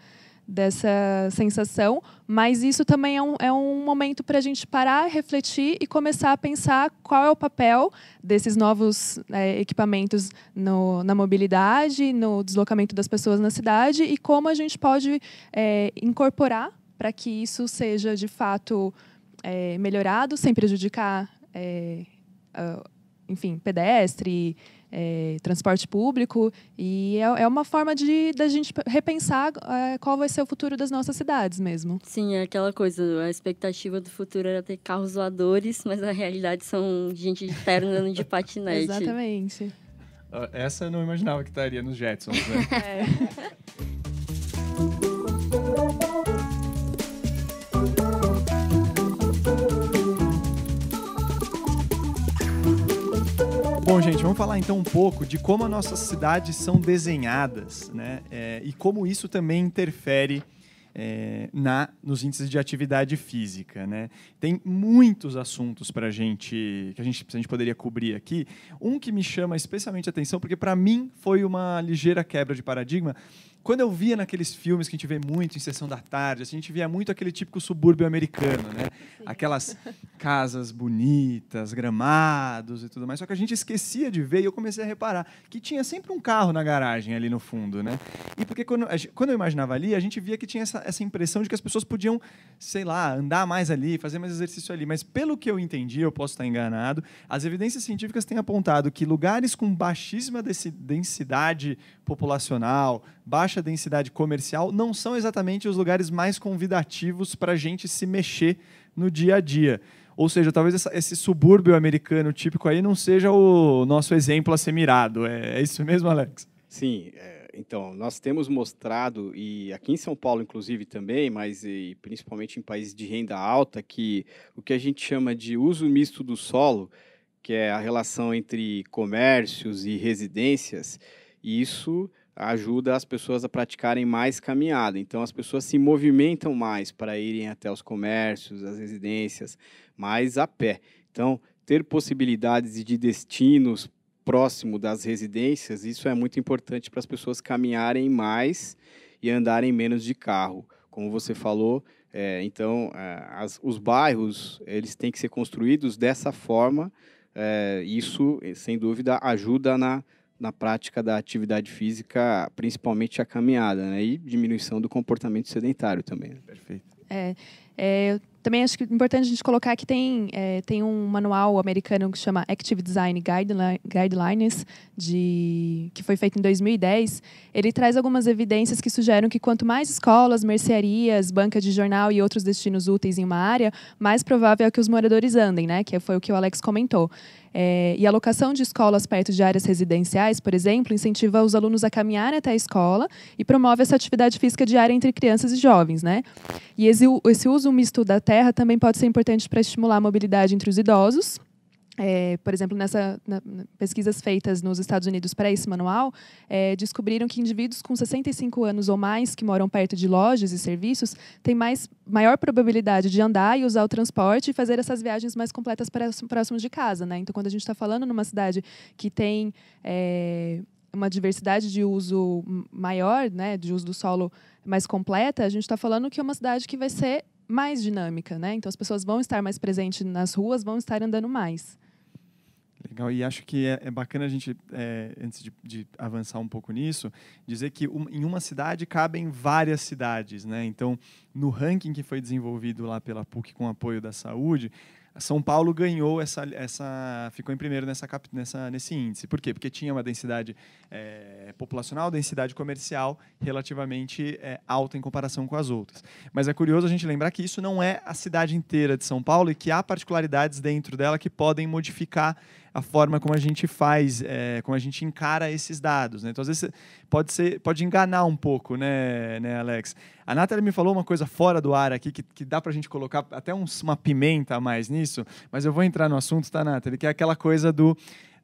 dessa sensação, mas isso também é um, é um momento para a gente parar, refletir e começar a pensar qual é o papel desses novos é, equipamentos no, na mobilidade, no deslocamento das pessoas na cidade e como a gente pode é, incorporar para que isso seja de fato é, melhorado, sem prejudicar é, enfim, pedestre, é, transporte público. E é, é uma forma de da gente repensar é, qual vai ser o futuro das nossas cidades mesmo. Sim, é aquela coisa, a expectativa do futuro era ter carros voadores, mas na realidade são gente de terno de <laughs> patinete. Exatamente. Ah, essa eu não imaginava que estaria nos Jetsons, né? <laughs> é. <laughs> Bom, gente, vamos falar então um pouco de como as nossas cidades são desenhadas, né? É, e como isso também interfere é, na nos índices de atividade física, né? Tem muitos assuntos para gente que a gente a gente poderia cobrir aqui. Um que me chama especialmente atenção porque para mim foi uma ligeira quebra de paradigma quando eu via naqueles filmes que a gente vê muito em Sessão da Tarde, a gente via muito aquele típico subúrbio americano, né? Aquelas casas bonitas, gramados e tudo mais. Só que a gente esquecia de ver e eu comecei a reparar que tinha sempre um carro na garagem ali no fundo, né? E porque quando, quando eu imaginava ali, a gente via que tinha essa, essa impressão de que as pessoas podiam, sei lá, andar mais ali, fazer mais exercício ali. Mas pelo que eu entendi, eu posso estar enganado, as evidências científicas têm apontado que lugares com baixíssima densidade populacional, baixa baixa densidade comercial não são exatamente os lugares mais convidativos para a gente se mexer no dia a dia. Ou seja, talvez essa, esse subúrbio americano típico aí não seja o nosso exemplo a ser mirado. É, é isso mesmo, Alex? Sim. É, então, nós temos mostrado, e aqui em São Paulo, inclusive, também, mas principalmente em países de renda alta, que o que a gente chama de uso misto do solo, que é a relação entre comércios e residências, isso ajuda as pessoas a praticarem mais caminhada. Então, as pessoas se movimentam mais para irem até os comércios, as residências, mais a pé. Então, ter possibilidades de destinos próximo das residências, isso é muito importante para as pessoas caminharem mais e andarem menos de carro. Como você falou, é, então, é, as, os bairros eles têm que ser construídos dessa forma. É, isso, sem dúvida, ajuda na na prática da atividade física, principalmente a caminhada, né? E diminuição do comportamento sedentário também. Né? Perfeito. É, é, também acho que é importante a gente colocar é que tem, é, tem um manual americano que chama Active Design Guidelines, de, que foi feito em 2010. Ele traz algumas evidências que sugeram que quanto mais escolas, mercearias, bancas de jornal e outros destinos úteis em uma área, mais provável é que os moradores andem, né? que foi o que o Alex comentou. É, e a locação de escolas perto de áreas residenciais, por exemplo, incentiva os alunos a caminhar até a escola e promove essa atividade física diária entre crianças e jovens. Né? E esse, esse uso idoso, o misto da terra também pode ser importante para estimular a mobilidade entre os idosos. É, por exemplo, nessa na, pesquisas feitas nos Estados Unidos para esse manual, é, descobriram que indivíduos com 65 anos ou mais que moram perto de lojas e serviços têm mais, maior probabilidade de andar e usar o transporte e fazer essas viagens mais completas para próximos de casa. Né? Então, quando a gente está falando numa cidade que tem é, uma diversidade de uso maior, né, de uso do solo mais completa, a gente está falando que é uma cidade que vai ser mais dinâmica, né? Então as pessoas vão estar mais presentes nas ruas, vão estar andando mais. Legal, e acho que é, é, bacana a gente, é, antes de, de, avançar um pouco nisso, dizer que um, em uma cidade cabem várias cidades, né? Então, no ranking que foi desenvolvido lá pela PUC com apoio da saúde, são Paulo ganhou essa, essa ficou em primeiro nessa, nessa, nesse índice. Por quê? Porque tinha uma densidade é, populacional, densidade comercial relativamente é, alta em comparação com as outras. Mas é curioso a gente lembrar que isso não é a cidade inteira de São Paulo e que há particularidades dentro dela que podem modificar a forma como a gente faz, é, como a gente encara esses dados. Né? Então, às vezes, pode, ser, pode enganar um pouco, né, né Alex? A Nathalie me falou uma coisa fora do ar aqui, que, que dá para a gente colocar até um, uma pimenta a mais nisso, mas eu vou entrar no assunto, tá, Nathalie? Que é aquela coisa do.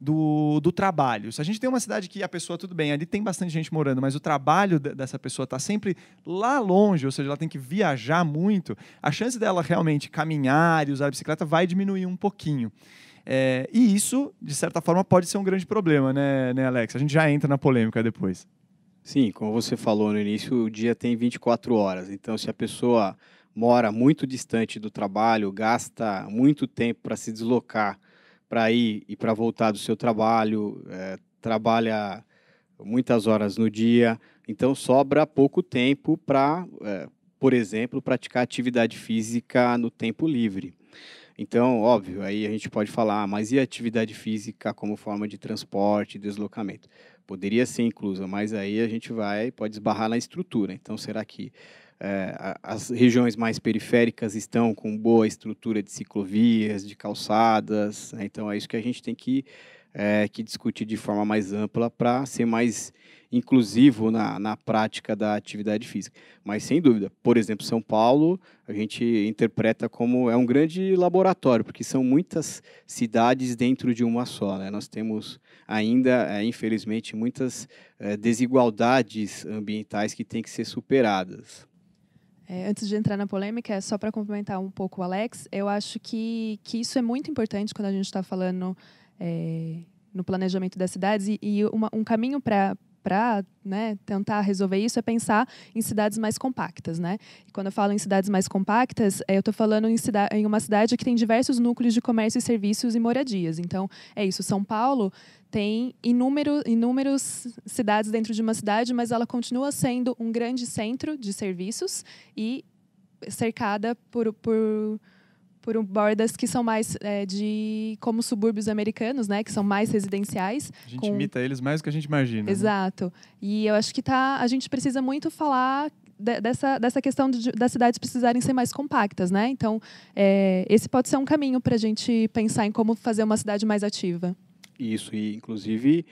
Do, do, trabalho. Se a gente tem uma cidade que a pessoa, tudo bem, ali tem bastante gente morando, mas o trabalho dessa pessoa está sempre lá longe, ou seja, ela tem que viajar muito, a chance dela realmente caminhar e usar a bicicleta vai diminuir um pouquinho. É, e isso, de certa forma, pode ser um grande problema, né, né, Alex? A gente já entra na polêmica depois. Sim, como você falou no início, o dia tem 24 horas. Então, se a pessoa mora muito distante do trabalho, gasta muito tempo para se deslocar para ir e para voltar do seu trabalho, é, trabalha muitas horas no dia, então sobra pouco tempo para, é, por exemplo, praticar atividade física no tempo livre. Então, óbvio, aí a gente pode falar, ah, mas e a atividade física como forma de transporte, deslocamento? Poderia ser inclusa, mas aí a gente vai, pode esbarrar na estrutura. Então, será que é, as regiões mais periféricas estão com boa estrutura de ciclovias, de calçadas? Né? Então, é isso que a gente tem que, é, que discutir de forma mais ampla para ser mais inclusivo na, na prática da atividade física. Mas, sem dúvida, por exemplo, São Paulo, a gente interpreta como é um grande laboratório, porque são muitas cidades dentro de uma só. Né? Nós temos ainda, é, infelizmente, muitas é, desigualdades ambientais que têm que ser superadas. É, antes de entrar na polêmica, só para complementar um pouco o Alex, eu acho que, que isso é muito importante quando a gente está falando é, no planejamento das cidades e, e uma, um caminho para para né, tentar resolver isso é pensar em cidades mais compactas. Né? E quando eu falo em cidades mais compactas, é, eu estou falando em, em uma cidade que tem diversos núcleos de comércio e serviços e moradias. Então, é isso. São Paulo tem inúmeros inúmeras cidades dentro de uma cidade, mas ela continua sendo um grande centro de serviços e cercada por, por por bordas que são mais é, de como subúrbios americanos, né, que são mais residenciais. A gente com... imita eles mais do que a gente imagina. Né? Exato. Né? E eu acho que tá, a gente precisa muito falar de, dessa, dessa questão de, das cidades precisarem ser mais compactas, né? Então é, esse pode ser um caminho para a gente pensar em como fazer uma cidade mais ativa. Isso e inclusive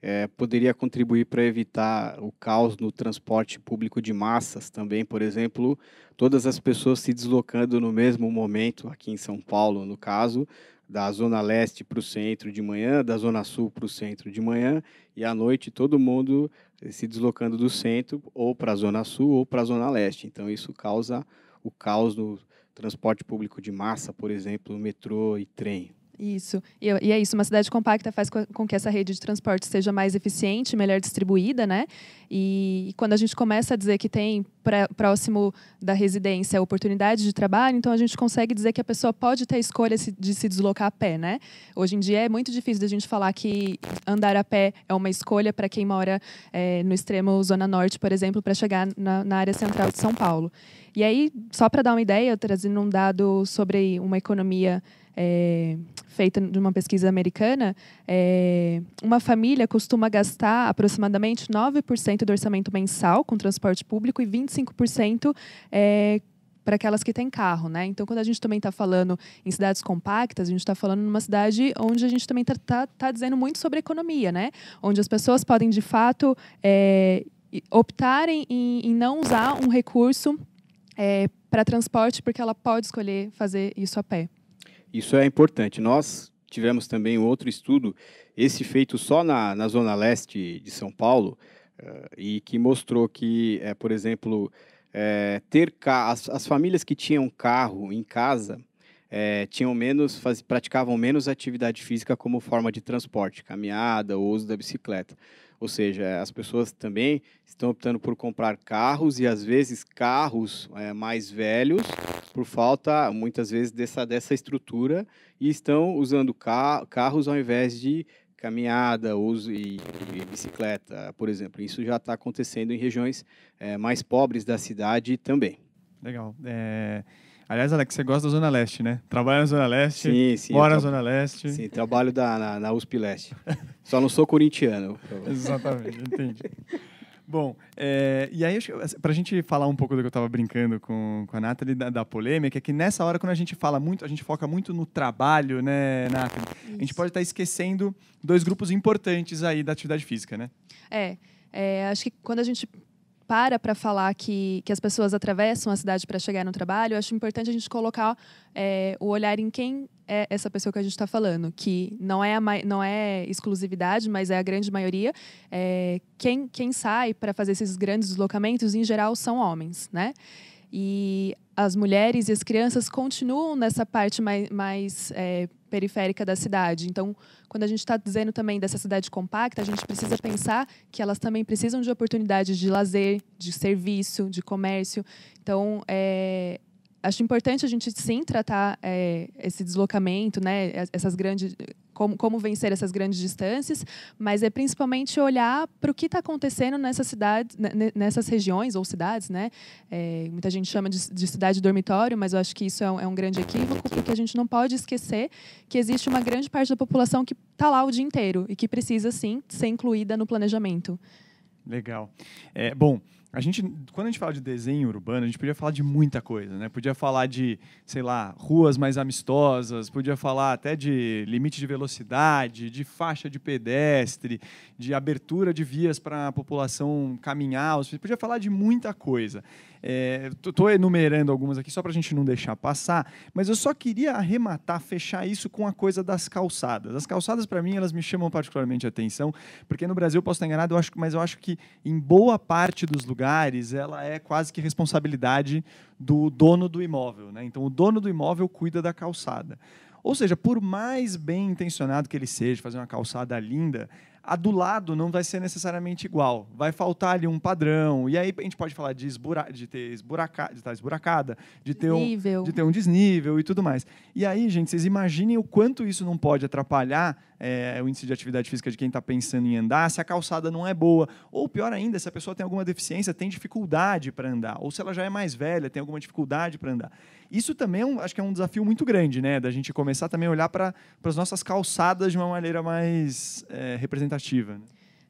é, poderia contribuir para evitar o caos no transporte público de massas também, por exemplo, todas as pessoas se deslocando no mesmo momento, aqui em São Paulo, no caso, da zona leste para o centro de manhã, da zona sul para o centro de manhã, e à noite todo mundo se deslocando do centro ou para a zona sul ou para a zona leste. Então isso causa o caos no transporte público de massa, por exemplo, metrô e trem. Isso. E, e, é isso, uma cidade compacta faz com que essa rede de transporte seja mais eficiente, melhor distribuída, né? E, e quando a gente começa a dizer que tem pra, próximo da residência oportunidade de trabalho, então a gente consegue dizer que a pessoa pode ter a escolha de se deslocar a pé, né? Hoje em dia é muito difícil da gente falar que andar a pé é uma escolha para quem mora é, no extremo Zona Norte, por exemplo, para chegar na, na área central de São Paulo. E aí, só para dar uma ideia, trazendo um dado sobre uma economia é, feita de uma pesquisa americana, é, uma família costuma gastar aproximadamente 9% do orçamento mensal com transporte público e 25% é, para aquelas que têm carro, né? Então, quando a gente também está falando em cidades compactas, a gente está falando numa cidade onde a gente também está tá, tá dizendo muito sobre economia, né? Onde as pessoas podem, de fato, é, optarem em, em, não usar um recurso é, para transporte, porque ela pode escolher fazer isso a pé. Isso é importante. Nós tivemos também outro estudo, esse feito só na, na Zona Leste de São Paulo, uh, e que mostrou que, é, por exemplo, é, ter as, as famílias que tinham carro em casa é, tinham menos, faz, praticavam menos atividade física como forma de transporte, caminhada ou uso da bicicleta. Ou seja, as pessoas também estão optando por comprar carros e às vezes carros é, mais velhos por falta muitas vezes dessa, dessa estrutura e estão usando carros ao invés de caminhada, uso e, e, bicicleta, por exemplo. Isso já está acontecendo em regiões é, mais pobres da cidade também. Legal. É... Aliás, Alex, você gosta da Zona Leste, né? Trabalha na Zona Leste, sim, sim, mora na Zona Leste. Sim, trabalho da, na, na USP Leste. Só não sou corintiano. <laughs> Exatamente, entendi. Bom, é, e aí, assim, para a gente falar um pouco do que eu estava brincando com, com a Nathalie, da, da, polêmica, é que nessa hora, quando a gente fala muito, a gente foca muito no trabalho, né, Nathalie? Isso. A gente pode estar tá esquecendo dois grupos importantes aí da atividade física, né? É, é, acho que quando a gente para para falar que, que as pessoas atravessam a cidade para chegar no trabalho, eu acho importante a gente colocar é, o olhar em quem é essa pessoa que a gente está falando, que não é, a, não é exclusividade, mas é a grande maioria. É, quem, quem sai para fazer esses grandes deslocamentos, em geral, são homens, né? E as mulheres e as crianças continuam nessa parte mais, mais é, periférica da cidade. Então, quando a gente está dizendo também dessa cidade compacta, a gente precisa pensar que elas também precisam de oportunidades de lazer, de serviço, de comércio. Então, é, acho importante a gente sim tratar é, esse deslocamento, né? Essas grandes, como, como vencer essas grandes distâncias, mas é principalmente olhar para o que está acontecendo nessas cidades, nessas regiões ou cidades, né? É, muita gente chama de, de cidade dormitório, mas eu acho que isso é um, é um grande equívoco, porque a gente não pode esquecer que existe uma grande parte da população que está lá o dia inteiro e que precisa sim ser incluída no planejamento. Legal. É, bom, a gente, quando a gente fala de desenho urbano, a gente podia falar de muita coisa, né? Podia falar de, sei lá, ruas mais amistosas, podia falar até de limite de velocidade, de faixa de pedestre, de abertura de vias para a população caminhar, podia falar de muita coisa. Estou é, enumerando algumas aqui só para a gente não deixar passar, mas eu só queria arrematar, fechar isso com a coisa das calçadas. As calçadas, para mim, elas me chamam particularmente atenção, porque no Brasil, posso estar enganado, eu acho, mas eu acho que em boa parte dos lugares lugares, ela é quase que responsabilidade do dono do imóvel. Né? Então, o dono do imóvel cuida da calçada. Ou seja, por mais bem intencionado que ele seja, fazer uma calçada linda, a do lado não vai ser necessariamente igual. Vai faltar ali um padrão. E aí a gente pode falar de, esbura, de ter esburaca, de estar esburacada, de ter, um, de ter um desnível e tudo mais. E aí, gente, vocês imaginem o quanto isso não pode atrapalhar é, o índice de atividade física de quem está pensando em andar, se a calçada não é boa. Ou pior ainda, se a pessoa tem alguma deficiência, tem dificuldade para andar. Ou se ela já é mais velha, tem alguma dificuldade para andar. Isso também é um, acho que é um desafio muito grande, né? Da gente começar também a olhar para as nossas calçadas de uma maneira mais é, representativa. Né?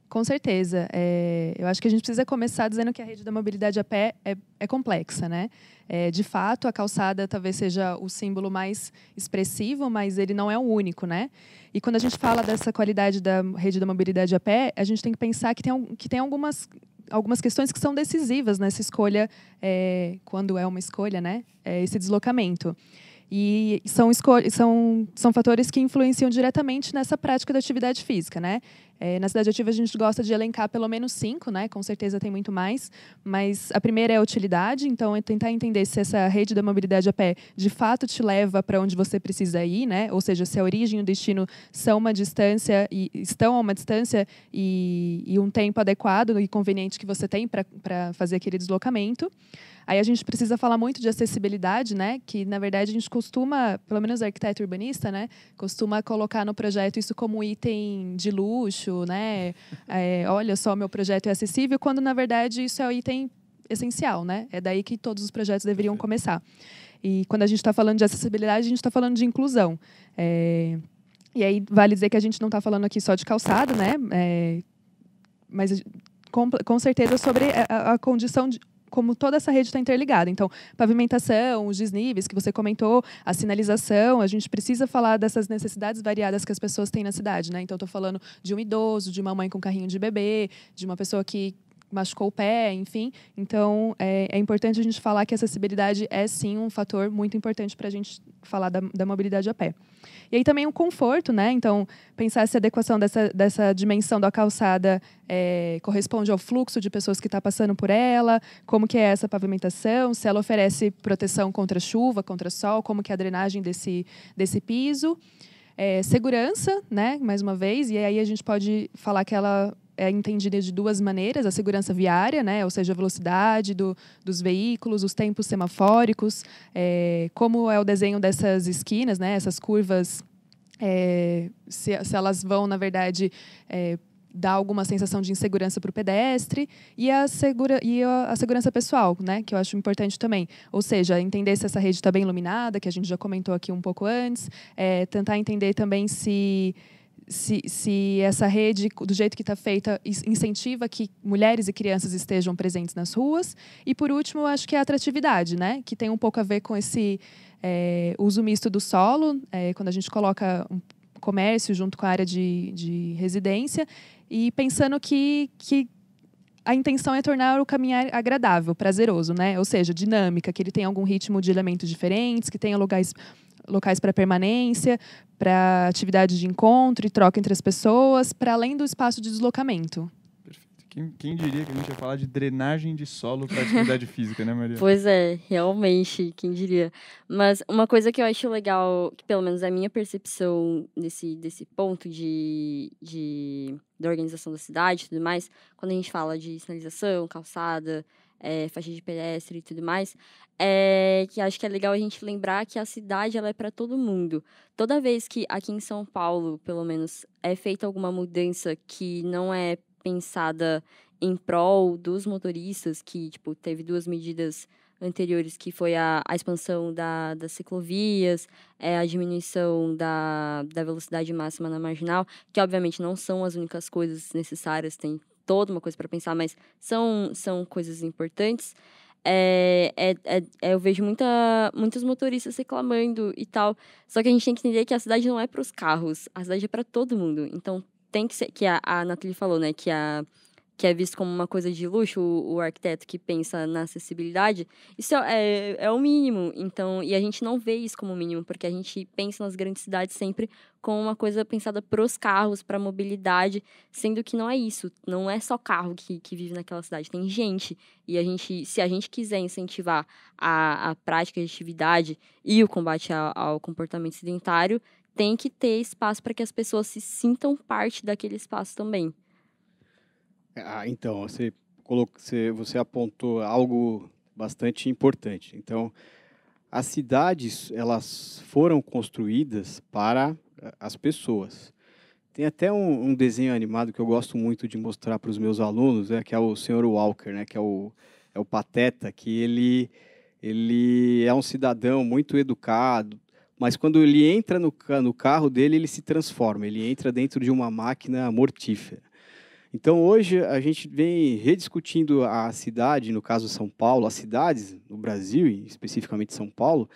Com certeza. É, eu acho que a gente precisa começar dizendo que a rede da mobilidade a pé é, é complexa, né? É, de fato, a calçada talvez seja o símbolo mais expressivo, mas ele não é o único, né? E quando a gente fala dessa qualidade da rede da mobilidade a pé, a gente tem que pensar que tem, que tem algumas algumas questões que são decisivas nessa escolha, é, quando é uma escolha, né? É esse deslocamento. E são, são, são fatores que influenciam diretamente nessa prática da atividade física, né? É, na Cidade Ativa, a gente gosta de elencar pelo menos cinco, né? com certeza tem muito mais, mas a primeira é a utilidade, então é tentar entender se essa rede da mobilidade a pé de fato te leva para onde você precisa ir, né? ou seja, se a origem e o destino são uma distância e estão a uma distância e, e um tempo adequado e conveniente que você tem para fazer aquele deslocamento. Aí a gente precisa falar muito de acessibilidade, né? Que na verdade a gente costuma, pelo menos arquiteto urbanista, né, costuma colocar no projeto isso como item de luxo né? É, olha só, meu projeto é acessível, quando na verdade isso é o item essencial, né? É daí que todos os projetos deveriam começar. E quando a gente está falando de acessibilidade, a gente está falando de inclusão. É, e aí vale dizer que a gente não está falando aqui só de calçado, né? É, mas com, com certeza sobre a, a condição de como toda essa rede está interligada. Então, pavimentação, os desníveis que você comentou, a sinalização, a gente precisa falar dessas necessidades variadas que as pessoas têm na cidade, né? Então, estou falando de um idoso, de uma mãe com carrinho de bebê, de uma pessoa que machucou o pé, enfim. Então, é, é, importante a gente falar que a acessibilidade é, sim, um fator muito importante para a gente falar da, da, mobilidade a pé. E aí também o conforto, né? Então, pensar se a adequação dessa, dessa dimensão da calçada é, corresponde ao fluxo de pessoas que está passando por ela, como que é essa pavimentação, se ela oferece proteção contra chuva, contra sol, como que é a drenagem desse, desse piso. É, segurança, né? Mais uma vez, e aí a gente pode falar que ela é entendida de duas maneiras: a segurança viária, né, ou seja, a velocidade do, dos veículos, os tempos semafóricos, é, como é o desenho dessas esquinas, né, essas curvas, é, se, se, elas vão, na verdade, é, alguma sensação de insegurança para o pedestre e a, segura, e a, segurança pessoal, né, que eu acho importante também. Ou seja, entender se essa rede está bem iluminada, que a gente já comentou aqui um pouco antes, é, tentar entender também se se, se essa rede, do jeito que está feita, incentiva que mulheres e crianças estejam presentes nas ruas. E, por último, acho que é a atratividade, né? que tem um pouco a ver com esse é, uso misto do solo, é, quando a gente coloca um comércio junto com a área de, de residência, e pensando que, que a intenção é tornar o caminhar agradável, prazeroso, né? Ou seja, dinâmica, que ele tenha algum ritmo de elementos diferentes, que tenha lugares locais para permanência, para atividade de encontro e troca entre as pessoas, para além do espaço de deslocamento. Quem, quem, diria que a gente ia falar de drenagem de solo para atividade <laughs> física, né, Maria? Pois é, realmente, quem diria. Mas uma coisa que eu acho legal, que pelo menos é a minha percepção desse, desse ponto de, de, da organização da cidade e tudo mais, quando a gente fala de sinalização, calçada, é, faixa de pedestre e tudo mais, é, que acho que é legal a gente lembrar que a cidade ela é para todo mundo. Toda vez que aqui em São Paulo, pelo menos, é feita alguma mudança que não é pensada em prol dos motoristas, que tipo teve duas medidas anteriores, que foi a, a expansão da, das ciclovias, é, a diminuição da, da velocidade máxima na marginal, que obviamente não são as únicas coisas necessárias, tem toda uma coisa para pensar, mas são, são coisas importantes. É, é, é, é, eu vejo muita, muitos motoristas reclamando e tal. Só que a gente tem que entender que a cidade não é para os carros, a cidade é para todo mundo. Então tem que ser, que a, a Nathalie falou, né, que a que é visto como uma coisa de luxo, o, o arquiteto que pensa na acessibilidade, isso é, é, é, o mínimo. Então, e a gente não vê isso como mínimo, porque a gente pensa nas grandes cidades sempre como uma coisa pensada para os carros, para a mobilidade, sendo que não é isso. Não é só carro que, que vive naquela cidade, tem gente. E a gente, se a gente quiser incentivar a, a prática de atividade e o combate ao, ao comportamento sedentário, tem que ter espaço para que as pessoas se sintam parte daquele espaço também. Ah, então, você, colocou, você, você apontou algo bastante importante. Então, as cidades, elas foram construídas para eh, as pessoas. Tem até um, um desenho animado que eu gosto muito de mostrar para os meus alunos, né, que é o Sr. Walker, né, que é o, é o Pateta, que ele, ele é um cidadão muito educado, mas quando ele entra no, no carro dele, ele se transforma, ele entra dentro de uma máquina mortífera. Então hoje a gente vem rediscutindo a cidade, no caso São Paulo, as cidades no Brasil e especificamente São Paulo,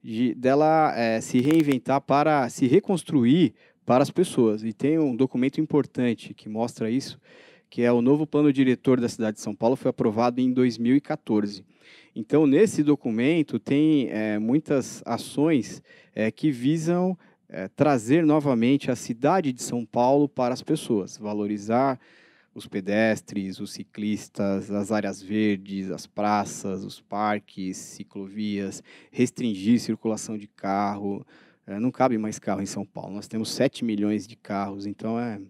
de, dela é, se reinventar para se reconstruir para as pessoas. E tem um documento importante que mostra isso, que é o novo plano diretor da cidade de São Paulo, foi aprovado em 2014. Então, nesse documento, tem é, muitas ações é, que visam é, trazer novamente a cidade de São Paulo para as pessoas, valorizar os pedestres, os ciclistas, as áreas verdes, as praças, os parques, ciclovias, restringir circulação de carro. É, não cabe mais carro em São Paulo. Nós temos 7 milhões de carros, então é,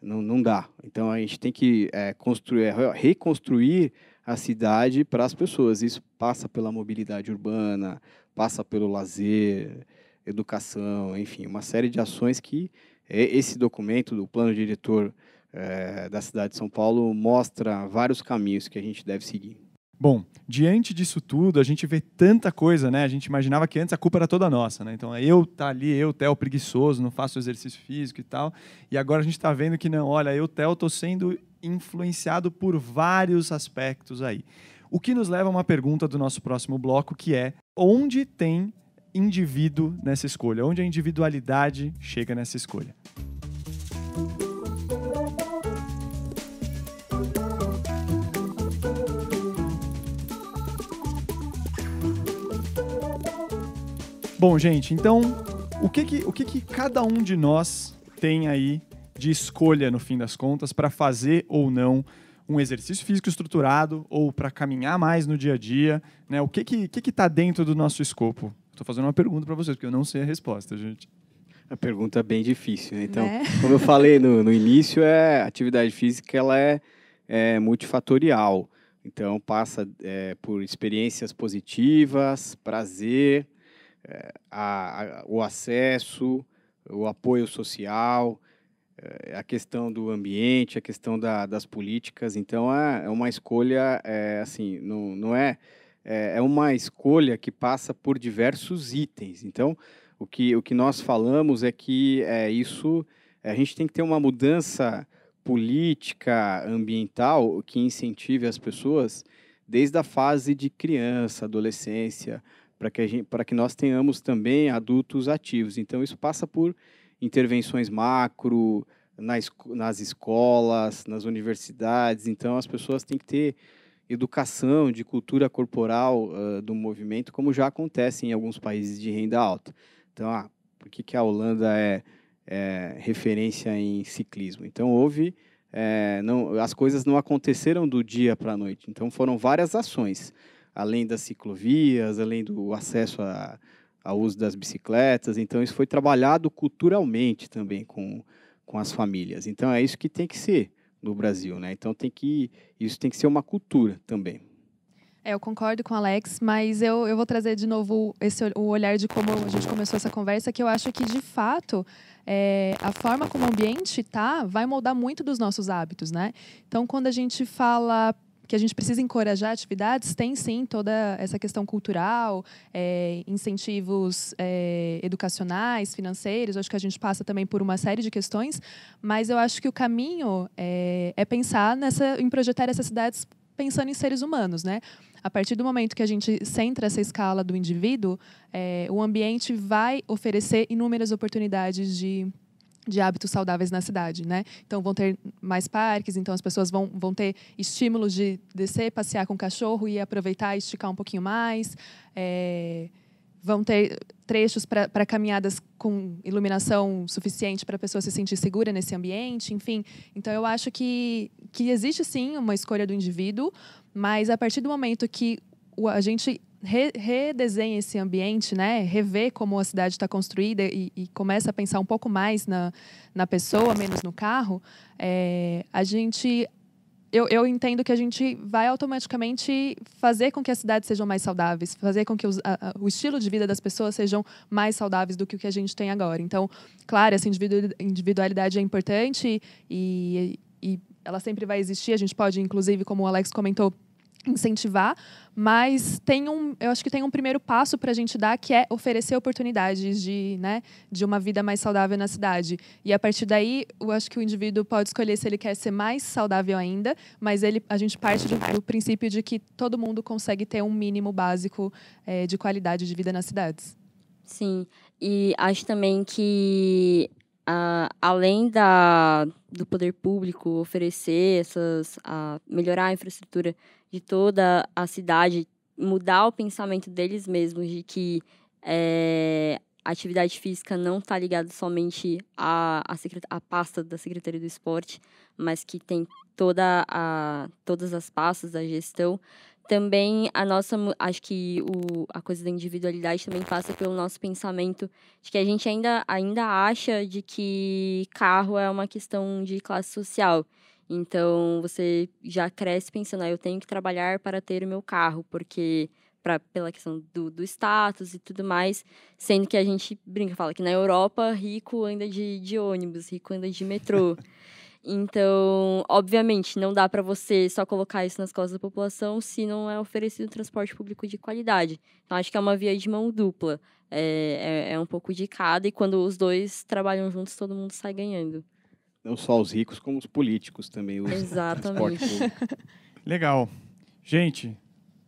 não, não dá. Então a gente tem que é, construir, é, reconstruir a cidade para as pessoas. Isso passa pela mobilidade urbana, passa pelo lazer, educação, enfim, uma série de ações que é, esse documento do plano diretor é, da cidade de São Paulo mostra vários caminhos que a gente deve seguir. Bom, diante disso tudo, a gente vê tanta coisa, né? A gente imaginava que antes a culpa era toda nossa, né? Então, eu tá ali, eu, Theo, preguiçoso, não faço exercício físico e tal. E agora a gente está vendo que não, olha, eu, Theo, tô sendo influenciado por vários aspectos aí. O que nos leva a uma pergunta do nosso próximo bloco, que é: onde tem indivíduo nessa escolha? Onde a individualidade chega nessa escolha? Música Bom, gente, então o que que, o que, que cada um de nós tem aí de escolha no fim das contas para fazer ou não um exercício físico estruturado ou para caminhar mais no dia a dia, né? O que que que está dentro do nosso escopo? Estou fazendo uma pergunta para vocês porque eu não sei a resposta, gente. A pergunta é bem difícil, né? Então, né? <laughs> como eu falei no, no início, é atividade física ela é, é multifatorial. Então passa é, por experiências positivas, prazer, a, a, o acesso, o apoio social, eh, a questão do ambiente, a questão da, das políticas. Então, é, é uma escolha, é, assim, não, não é, é, é... uma escolha que passa por diversos itens. Então, o que, o que nós falamos é que é, isso... É, a gente tem que ter uma mudança política ambiental que incentive as pessoas desde a fase de criança, adolescência, para que, que nós tenhamos também adultos ativos. Então, isso passa por intervenções macro, nas, nas escolas, nas universidades. Então, as pessoas têm que ter educação de cultura corporal uh, do movimento, como já acontece em alguns países de renda alta. Então, ah, por que, que a Holanda é, é referência em ciclismo? Então, houve. É, não, as coisas não aconteceram do dia para a noite. Então, foram várias ações além das ciclovias, além do acesso a, ao uso das bicicletas. Então, isso foi trabalhado culturalmente também com, com as famílias. Então, é isso que tem que ser no Brasil, né? Então, tem que, isso tem que ser uma cultura também. É, eu concordo com o Alex, mas eu, eu vou trazer de novo esse, o olhar de como a gente começou essa conversa, que eu acho que, de fato, é, a forma como o ambiente está vai moldar muito dos nossos hábitos, né? Então, quando a gente fala que a gente precisa encorajar atividades, tem sim toda essa questão cultural, é, incentivos é, educacionais, financeiros. acho que a gente passa também por uma série de questões, mas eu acho que o caminho é, é pensar nessa, em projetar essas cidades pensando em seres humanos, né? A partir do momento que a gente centra essa escala do indivíduo, é, o ambiente vai oferecer inúmeras oportunidades de de hábitos saudáveis na cidade, né? Então vão ter mais parques, então as pessoas vão, vão ter estímulos de descer, passear com o cachorro e aproveitar, esticar um pouquinho mais. É, vão ter trechos para caminhadas com iluminação suficiente para a pessoa se sentir segura nesse ambiente, enfim. Então eu acho que que existe sim uma escolha do indivíduo, mas a partir do momento que a gente re, redesenha esse ambiente, né? Rever como a cidade está construída e, e, começa a pensar um pouco mais na, na pessoa, menos no carro, é, a gente. Eu, eu entendo que a gente vai automaticamente fazer com que as cidades sejam mais saudáveis, fazer com que os, a, o estilo de vida das pessoas sejam mais saudáveis do que o que a gente tem agora. Então, claro, essa individualidade é importante e, e ela sempre vai existir. A gente pode, inclusive, como o Alex comentou, incentivar, mas tem um, eu acho que tem um primeiro passo para a gente dar que é oferecer oportunidades de, né, de uma vida mais saudável na cidade. E a partir daí, eu acho que o indivíduo pode escolher se ele quer ser mais saudável ainda, mas ele, a gente parte do, do princípio de que todo mundo consegue ter um mínimo básico é, de qualidade de vida nas cidades. Sim, e acho também que Uh, além da, do poder público oferecer essas, uh, melhorar a infraestrutura de toda a cidade, mudar o pensamento deles mesmos de que é, a atividade física não está ligada somente à, à, à, pasta da Secretaria do Esporte, mas que tem toda a, todas as pastas da gestão também a nossa acho que o, a coisa da individualidade também passa pelo nosso pensamento de que a gente ainda, ainda acha de que carro é uma questão de classe social então você já cresce pensando ah, eu tenho que trabalhar para ter o meu carro porque para pela questão do, do status e tudo mais sendo que a gente brinca fala que na Europa rico anda de, de ônibus rico anda de metrô <laughs> Então, obviamente, não dá para você só colocar isso nas costas da população se não é oferecido transporte público de qualidade. Então, acho que é uma via de mão dupla. É, é, é um pouco de cada, e quando os dois trabalham juntos, todo mundo sai ganhando. Não só os ricos, como os políticos também usam Exatamente. transporte público. <laughs> Legal. Gente,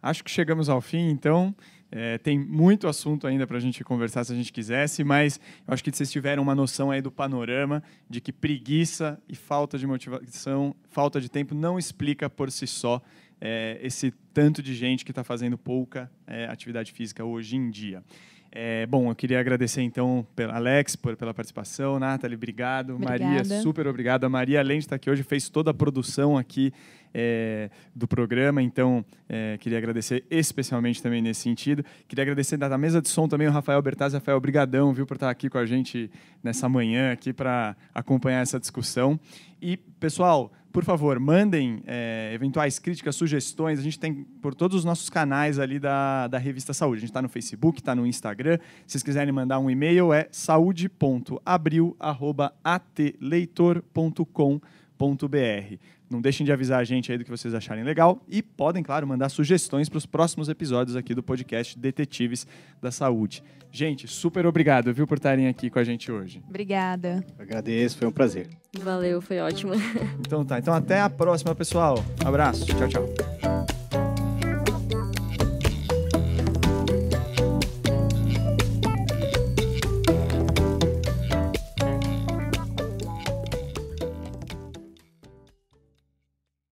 acho que chegamos ao fim, então. É, tem muito assunto ainda para a gente conversar se a gente quisesse, mas eu acho que vocês tiveram uma noção aí do panorama de que preguiça e falta de motivação, falta de tempo, não explica por si só é, esse tanto de gente que está fazendo pouca é, atividade física hoje em dia. É, bom, eu queria agradecer então pela Alex por, pela participação, Nathalie, obrigado. Obrigada. Maria, super obrigado. A Maria, além de estar aqui hoje, fez toda a produção aqui é, do programa. Então, é, queria agradecer especialmente também nesse sentido. Queria agradecer da, mesa de som também o Rafael Bertazzi. Rafael, brigadão, viu, por estar aqui com a gente nessa manhã aqui para acompanhar essa discussão. E, pessoal, por favor, mandem é, eventuais críticas, sugestões. A gente tem por todos os nossos canais ali da, da Revista Saúde. A gente está no Facebook, está no Instagram. Se vocês quiserem mandar um e-mail, é saúde.abril.atleitor.com.br. Não deixem de avisar a gente aí do que vocês acharem legal e podem, claro, mandar sugestões para os próximos episódios aqui do podcast Detetives da Saúde. Gente, super obrigado, viu, por estarem aqui com a gente hoje. Obrigada. agradeço, foi um prazer. Valeu, foi ótimo. Então tá, então até a próxima, pessoal. Abraço, tchau, tchau.